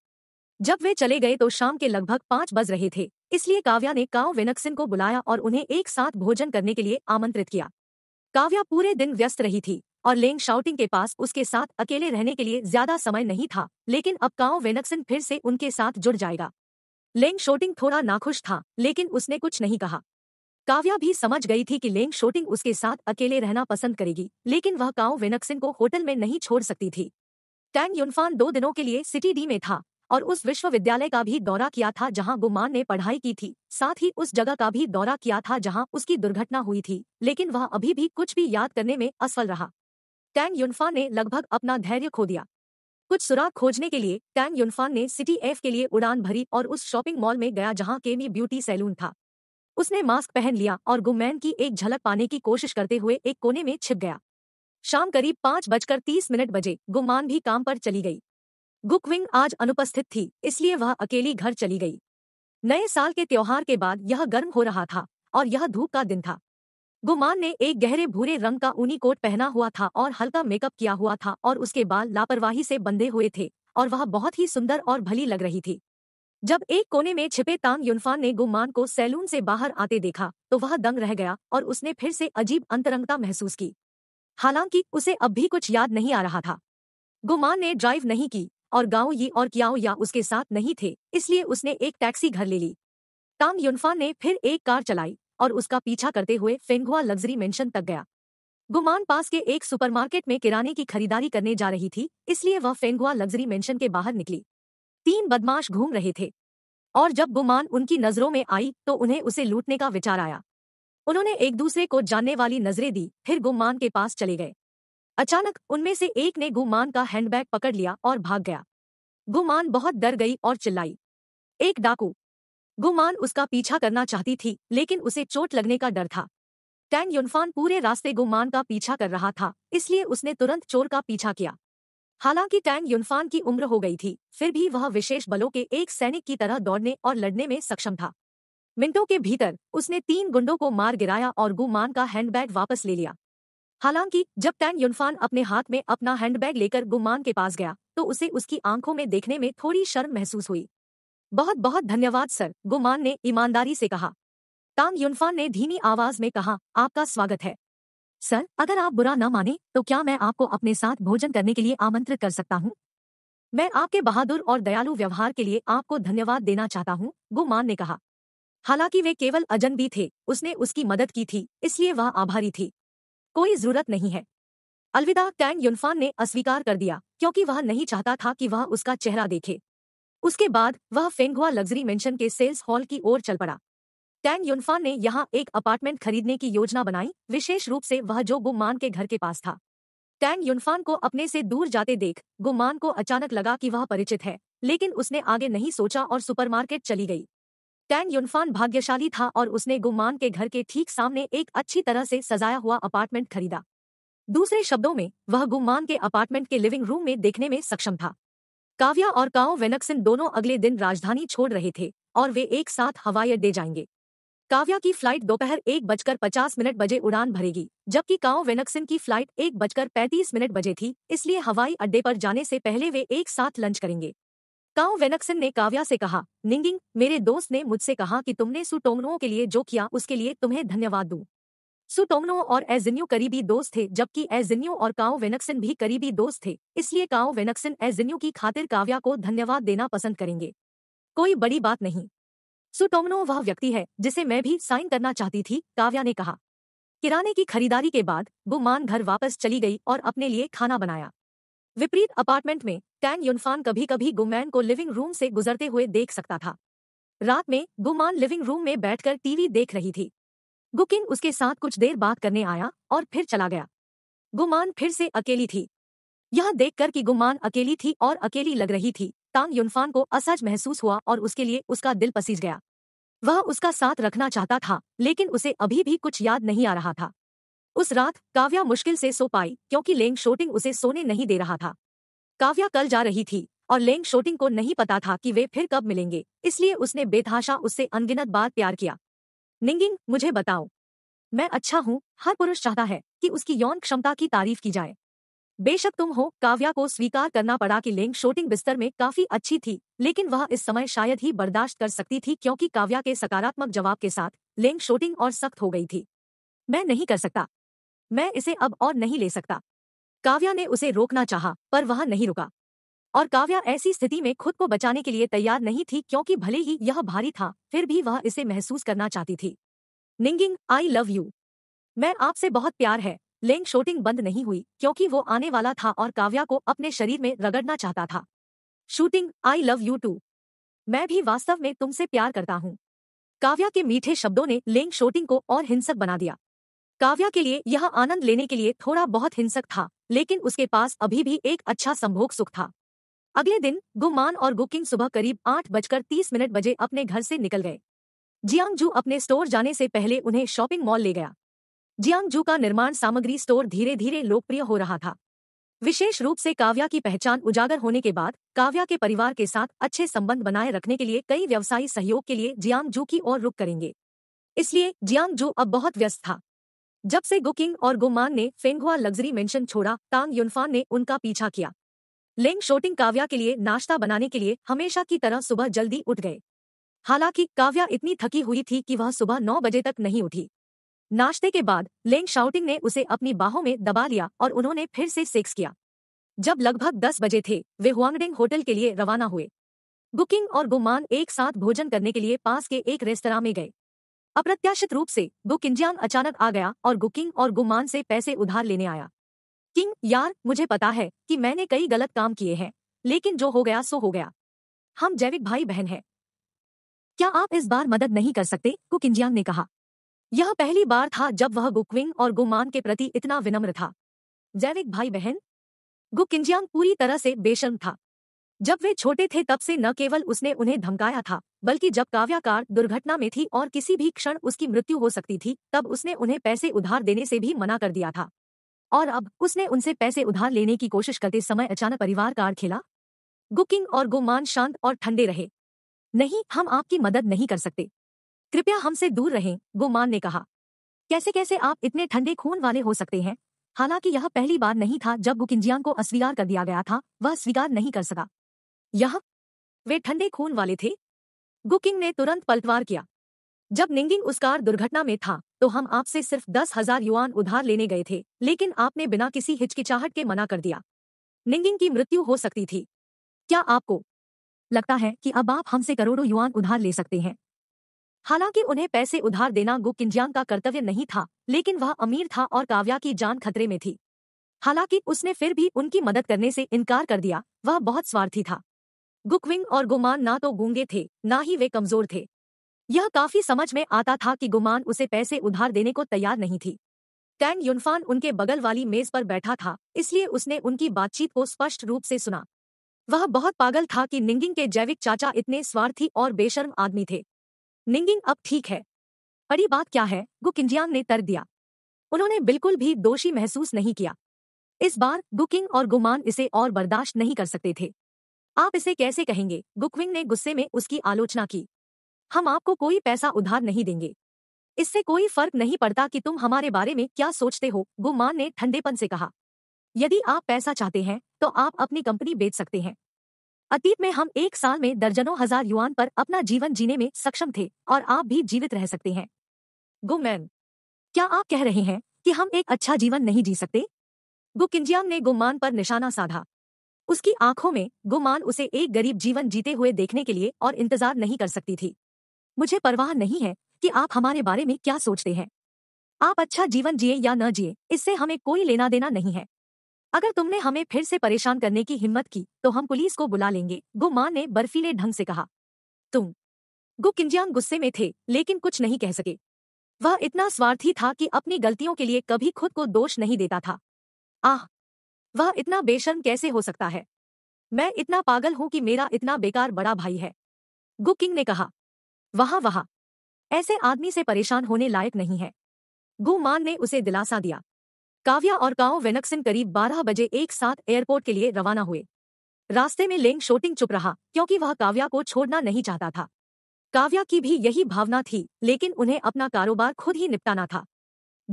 जब वे चले गए तो शाम के लगभग पाँच बज रहे थे इसलिए काव्या ने काव विनक्सिन को बुलाया और उन्हें एक साथ भोजन करने के लिए आमंत्रित किया काव्या पूरे दिन व्यस्त रही थी और लेंग शाउटिंग के पास उसके साथ अकेले रहने के लिए ज्यादा समय नहीं था लेकिन अब काव वेनक्सिन फिर से उनके साथ जुड़ जाएगा लेंग शोटिंग थोड़ा नाखुश था लेकिन उसने कुछ नहीं कहा काव्या भी समझ गई थी कि लेंग शोटिंग उसके साथ अकेले रहना पसंद करेगी लेकिन वह काव वेनक्सिन को होटल में नहीं छोड़ सकती थी टैंग युनफान दो दिनों के लिए सिटी डी में था और उस विश्वविद्यालय का भी दौरा किया था जहां गुमान ने पढ़ाई की थी साथ ही उस जगह का भी दौरा किया था जहां उसकी दुर्घटना हुई थी लेकिन वह अभी भी कुछ भी याद करने में असफल रहा टैंग युनफा ने लगभग अपना धैर्य खो दिया कुछ सुराग खोजने के लिए टैंग युनफान ने सिटी एफ के लिए उड़ान भरी और उस शॉपिंग मॉल में गया जहां केमी ब्यूटी सैलून था उसने मास्क पहन लिया और गुमैन की एक झलक पाने की कोशिश करते हुए एक कोने में छिप गया शाम करीब पाँच बजकर तीस मिनट बजे गुमान भी काम पर चली गई गुकविंग आज अनुपस्थित थी इसलिए वह अकेली घर चली गई नए साल के त्योहार के बाद यह गर्म हो रहा था और यह धूप का दिन था गुमान ने एक गहरे भूरे रंग का ऊनी कोट पहना हुआ था और हल्का मेकअप किया हुआ था और उसके बाल लापरवाही से बंधे हुए थे और वह बहुत ही सुंदर और भली लग रही थी जब एक कोने में छिपे तांग युनफान ने गुमान को सैलून से बाहर आते देखा तो वह दंग रह गया और उसने फिर से अजीब अंतरंगता महसूस की हालांकि उसे अब भी कुछ याद नहीं आ रहा था गुमान ने ड्राइव नहीं की और गाओ यी और क्याओ या उसके साथ नहीं थे इसलिए उसने एक टैक्सी घर ले ली तांग युनफा ने फिर एक कार चलाई और उसका पीछा करते हुए फेंगुआ लग्जरी मेंशन तक गया गुमान पास के एक सुपरमार्केट में किराने की खरीदारी करने जा रही थी इसलिए वह फेंगुआ लग्जरी मेंशन के बाहर निकली तीन बदमाश घूम रहे थे और जब गुमान उनकी नजरों में आई तो उन्हें उसे लूटने का विचार आया उन्होंने एक दूसरे को जानने वाली नजरें दी फिर गुमान के पास चले गए अचानक उनमें से एक ने गुमान का हैंडबैग पकड़ लिया और भाग गया गुमान बहुत डर गई और चिल्लाई एक डाकू गुमान उसका पीछा करना चाहती थी लेकिन उसे चोट लगने का डर था टैंग युनफान पूरे रास्ते गुमान का पीछा कर रहा था इसलिए उसने तुरंत चोर का पीछा किया हालांकि टैंग युनफान की उम्र हो गई थी फिर भी वह विशेष बलों के एक सैनिक की तरह दौड़ने और लड़ने में सक्षम था मिनटों के भीतर उसने तीन गुंडों को मार गिराया और गुमान का हैंडबैग वापस ले लिया हालांकि जब टैंग युनफान अपने हाथ में अपना हैंडबैग लेकर गुमान के पास गया तो उसे उसकी आंखों में देखने में थोड़ी शर्म महसूस हुई बहुत बहुत धन्यवाद सर गुमान ने ईमानदारी से कहा टांग युनफान ने धीमी आवाज में कहा आपका स्वागत है सर अगर आप बुरा न माने तो क्या मैं आपको अपने साथ भोजन करने के लिए आमंत्रित कर सकता हूँ मैं आपके बहादुर और दयालु व्यवहार के लिए आपको धन्यवाद देना चाहता हूँ गुमान ने कहा हालांकि वे केवल अजनबी थे उसने उसकी मदद की थी इसलिए वह आभारी थी कोई जरूरत नहीं है अलविदा कैंग युनफान ने अस्वीकार कर दिया क्योंकि वह नहीं चाहता था कि वह उसका चेहरा देखे उसके बाद वह फेंगुआ लग्जरी मेंशन के सेल्स हॉल की ओर चल पड़ा टैंग युनफान ने यहाँ एक अपार्टमेंट खरीदने की योजना बनाई विशेष रूप से वह जो गुमान के घर के पास था टैंग युनफान को अपने से दूर जाते देख गुमान को अचानक लगा कि वह परिचित है लेकिन उसने आगे नहीं सोचा और सुपरमार्केट चली गई टैंग युनफान भाग्यशाली था और उसने गुमान के घर के ठीक सामने एक अच्छी तरह से सजाया हुआ अपार्टमेंट खरीदा दूसरे शब्दों में वह गुमान के अपार्टमेंट के लिविंग रूम में देखने में सक्षम था काव्या और काओ वेनक्सिन दोनों अगले दिन राजधानी छोड़ रहे थे और वे एक साथ हवाई अड्डे जाएंगे काव्या की फ्लाइट दोपहर एक बजकर पचास मिनट बजे उड़ान भरेगी जबकि काओ वेनक्सिन की फ्लाइट एक बजकर पैंतीस मिनट बजे थी इसलिए हवाई अड्डे पर जाने से पहले वे एक साथ लंच करेंगे काओ वेनक्सन ने काव्या से कहा निंगिंग मेरे दोस्त ने मुझसे कहा कि तुमने सुटोंगनुओं के लिए जो किया उसके लिए तुम्हें धन्यवाद दूं सुटोंगनो और एजिन्यू करीबी दोस्त थे जबकि एजिन्यू और काओ वेनक्सन भी करीबी दोस्त थे इसलिए काओ वेनक्सन एजिन्यू की खातिर काव्या को धन्यवाद देना पसंद करेंगे कोई बड़ी बात नहीं सुटोंगनो वह व्यक्ति है जिसे मैं भी साइन करना चाहती थी काव्या ने कहा किराने की खरीदारी के बाद बुमान घर वापस चली गई और अपने लिए खाना बनाया विपरीत अपार्टमेंट में टैंग युनफान कभी कभी गुमैन को लिविंग रूम से गुजरते हुए देख सकता था रात में गुमान लिविंग रूम में बैठकर टीवी देख रही थी गुकिन उसके साथ कुछ देर बात करने आया और फिर चला गया गुमान फिर से अकेली थी यह देखकर कि गुमान अकेली थी और अकेली लग रही थी तांग युनफान को असहज महसूस हुआ और उसके लिए उसका दिल पसीज गया वह उसका साथ रखना चाहता था लेकिन उसे अभी भी कुछ याद नहीं आ रहा था उस रात काव्या मुश्किल से सो पाई क्योंकि लेंग शोटिंग उसे सोने नहीं दे रहा था काव्या कल जा रही थी और लेंग शोटिंग को नहीं पता था कि वे फिर कब मिलेंगे इसलिए उसने बेतहाशा उससे अनगिनत बार प्यार किया निंगिंग मुझे बताओ मैं अच्छा हूँ हर पुरुष चाहता है कि उसकी यौन क्षमता की तारीफ की जाए बेशक तुम हो काव्या को स्वीकार करना पड़ा कि लेंग शोटिंग बिस्तर में काफी अच्छी थी लेकिन वह इस समय शायद ही बर्दाश्त कर सकती थी क्योंकि काव्या के सकारात्मक जवाब के साथ लेंग शोटिंग और सख्त हो गई थी मैं नहीं कर सकता मैं इसे अब और नहीं ले सकता काव्या ने उसे रोकना चाहा पर वह नहीं रुका और काव्या ऐसी स्थिति में खुद को बचाने के लिए तैयार नहीं थी क्योंकि भले ही यह भारी था फिर भी वह इसे महसूस करना चाहती थी निंगिंग आई लव यू मैं आपसे बहुत प्यार है लेंग शोटिंग बंद नहीं हुई क्योंकि वो आने वाला था और काव्या को अपने शरीर में रगड़ना चाहता था shooting I love you too मैं भी वास्तव में तुमसे प्यार करता हूँ काव्या के मीठे शब्दों ने लेंग शोटिंग को और हिंसक बना दिया काव्या के लिए यह आनंद लेने के लिए थोड़ा बहुत हिंसक था लेकिन उसके पास अभी भी एक अच्छा संभोग सुख था अगले दिन गुमान और गुकिंग सुबह करीब आठ बजकर तीस मिनट बजे अपने घर से निकल गए जियांगजू अपने स्टोर जाने से पहले उन्हें शॉपिंग मॉल ले गया जियांगजू का निर्माण सामग्री स्टोर धीरे धीरे लोकप्रिय हो रहा था विशेष रूप से काव्या की पहचान उजागर होने के बाद काव्या के परिवार के साथ अच्छे संबंध बनाए रखने के लिए कई व्यवसायी सहयोग के लिए जियांगजू की ओर रुख करेंगे इसलिए जियांगजू अब बहुत व्यस्त था जब से गुकिंग और गुमांग ने फेंगुआ लग्जरी मेंशन छोड़ा तांग युनफान ने उनका पीछा किया लेंग शोटिंग काव्या के लिए नाश्ता बनाने के लिए हमेशा की तरह सुबह जल्दी उठ गए हालांकि काव्या इतनी थकी हुई थी कि वह सुबह नौ बजे तक नहीं उठी नाश्ते के बाद लेंग शाउटिंग ने उसे अपनी बाहों में दबा लिया और उन्होंने फिर से सेक्स किया जब लगभग दस बजे थे वे हुआंगडिंग होटल के लिए रवाना हुए बुकिंग और गुमान एक साथ भोजन करने के लिए पास के एक रेस्तरा में गए अप्रत्याशित रूप से गो किंजियांग अचानक आ गया और गुकिंग और गुमान से पैसे उधार लेने आया किंग यार मुझे पता है कि मैंने कई गलत काम किए हैं लेकिन जो हो गया सो हो गया हम जैविक भाई बहन हैं क्या आप इस बार मदद नहीं कर सकते किंजियांग ने कहा यह पहली बार था जब वह गुकविंग और गुमान के प्रति इतना विनम्र था जैविक भाई बहन किंजियांग पूरी तरह से बेशर्म था जब वे छोटे थे तब से न केवल उसने उन्हें धमकाया था बल्कि जब काव्याकार दुर्घटना में थी और किसी भी क्षण उसकी मृत्यु हो सकती थी तब उसने उन्हें पैसे उधार देने से भी मना कर दिया था और अब उसने उनसे पैसे उधार लेने की कोशिश करते समय अचानक परिवार कार खेला गुकिंग और गुमान शांत और ठंडे रहे नहीं हम आपकी मदद नहीं कर सकते कृपया हमसे दूर रहें गुमान ने कहा कैसे कैसे आप इतने ठंडे खून वाले हो सकते हैं हालांकि यह पहली बार नहीं था जब गुकिंजियांग को अस्वीकार कर दिया गया था वह स्वीकार नहीं कर सका यह वे ठंडे खून वाले थे गुकिंग ने तुरंत पलटवार किया जब निंगिंग उस कार दुर्घटना में था तो हम आपसे सिर्फ दस हजार युआन उधार लेने गए थे लेकिन आपने बिना किसी हिचकिचाहट के मना कर दिया निंगिंग की मृत्यु हो सकती थी क्या आपको लगता है कि अब आप हमसे करोड़ों युआन उधार ले सकते हैं हालांकि उन्हें पैसे उधार देना गुकिंजियांग का कर्तव्य नहीं था लेकिन वह अमीर था और काव्या की जान खतरे में थी हालांकि उसने फिर भी उनकी मदद करने से इनकार कर दिया वह बहुत स्वार्थी था गुकविंग और गुमान ना तो गूंगे थे ना ही वे कमजोर थे यह काफी समझ में आता था कि गुमान उसे पैसे उधार देने को तैयार नहीं थी टैंग युनफान उनके बगल वाली मेज पर बैठा था इसलिए उसने उनकी बातचीत को स्पष्ट रूप से सुना वह बहुत पागल था कि निंगिंग के जैविक चाचा इतने स्वार्थी और बेशर्म आदमी थे निंगिंग अब ठीक है बड़ी बात क्या है गुकिंजियांग ने तर दिया उन्होंने बिल्कुल भी दोषी महसूस नहीं किया इस बार गुकिंग और गुमान इसे और बर्दाश्त नहीं कर सकते थे आप इसे कैसे कहेंगे गुकविंग ने गुस्से में उसकी आलोचना की हम आपको कोई पैसा उधार नहीं देंगे इससे कोई फर्क नहीं पड़ता कि तुम हमारे बारे में क्या सोचते हो गुमान ने ठंडेपन से कहा यदि आप पैसा चाहते हैं तो आप अपनी कंपनी बेच सकते हैं अतीत में हम एक साल में दर्जनों हजार युआन पर अपना जीवन जीने में सक्षम थे और आप भी जीवित रह सकते हैं गुमैन क्या आप कह रहे हैं कि हम एक अच्छा जीवन नहीं जी सकते गुकिंजियांग ने गुमान पर निशाना साधा उसकी आंखों में गुमान उसे एक गरीब जीवन जीते हुए देखने के लिए और इंतजार नहीं कर सकती थी मुझे परवाह नहीं है कि आप हमारे बारे में क्या सोचते हैं आप अच्छा जीवन जिए या न जिए इससे हमें कोई लेना देना नहीं है अगर तुमने हमें फिर से परेशान करने की हिम्मत की तो हम पुलिस को बुला लेंगे गुमान ने बर्फीले ढंग से कहा तुम गु किंजियांग गुस्से में थे लेकिन कुछ नहीं कह सके वह इतना स्वार्थी था कि अपनी गलतियों के लिए कभी खुद को दोष नहीं देता था आह वह इतना बेशर्म कैसे हो सकता है मैं इतना पागल हूं कि मेरा इतना बेकार बड़ा भाई है गुकिंग ने कहा वहां वहां ऐसे आदमी से परेशान होने लायक नहीं है गु मान ने उसे दिलासा दिया काव्या और काओ वेनक्सन करीब 12 बजे एक साथ एयरपोर्ट के लिए रवाना हुए रास्ते में लेंग शोटिंग चुप रहा क्योंकि वह काव्या को छोड़ना नहीं चाहता था काव्या की भी यही भावना थी लेकिन उन्हें अपना कारोबार खुद ही निपटाना था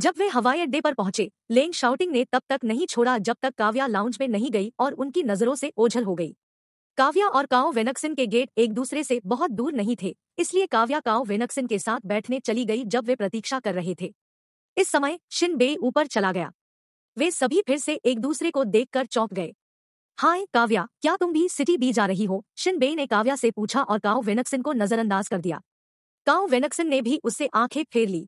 जब वे हवाई अड्डे पर पहुंचे लेंग शाउटिंग ने तब तक नहीं छोड़ा जब तक काव्या लाउंज में नहीं गई और उनकी नजरों से ओझल हो गई काव्या और काओ वेनक्सिन के गेट एक दूसरे से बहुत दूर नहीं थे इसलिए काव्या काओ वेनक्सिन के साथ बैठने चली गई जब वे प्रतीक्षा कर रहे थे इस समय शिन बे ऊपर चला गया वे सभी फिर से एक दूसरे को देखकर चौंक गए हाय काव्या क्या तुम भी सिटी बी जा रही हो शिन बे ने काव्या से पूछा और काओ वेनक्सिन को नजरअंदाज कर दिया काओ वेनक्सिन ने भी उससे आंखें फेर ली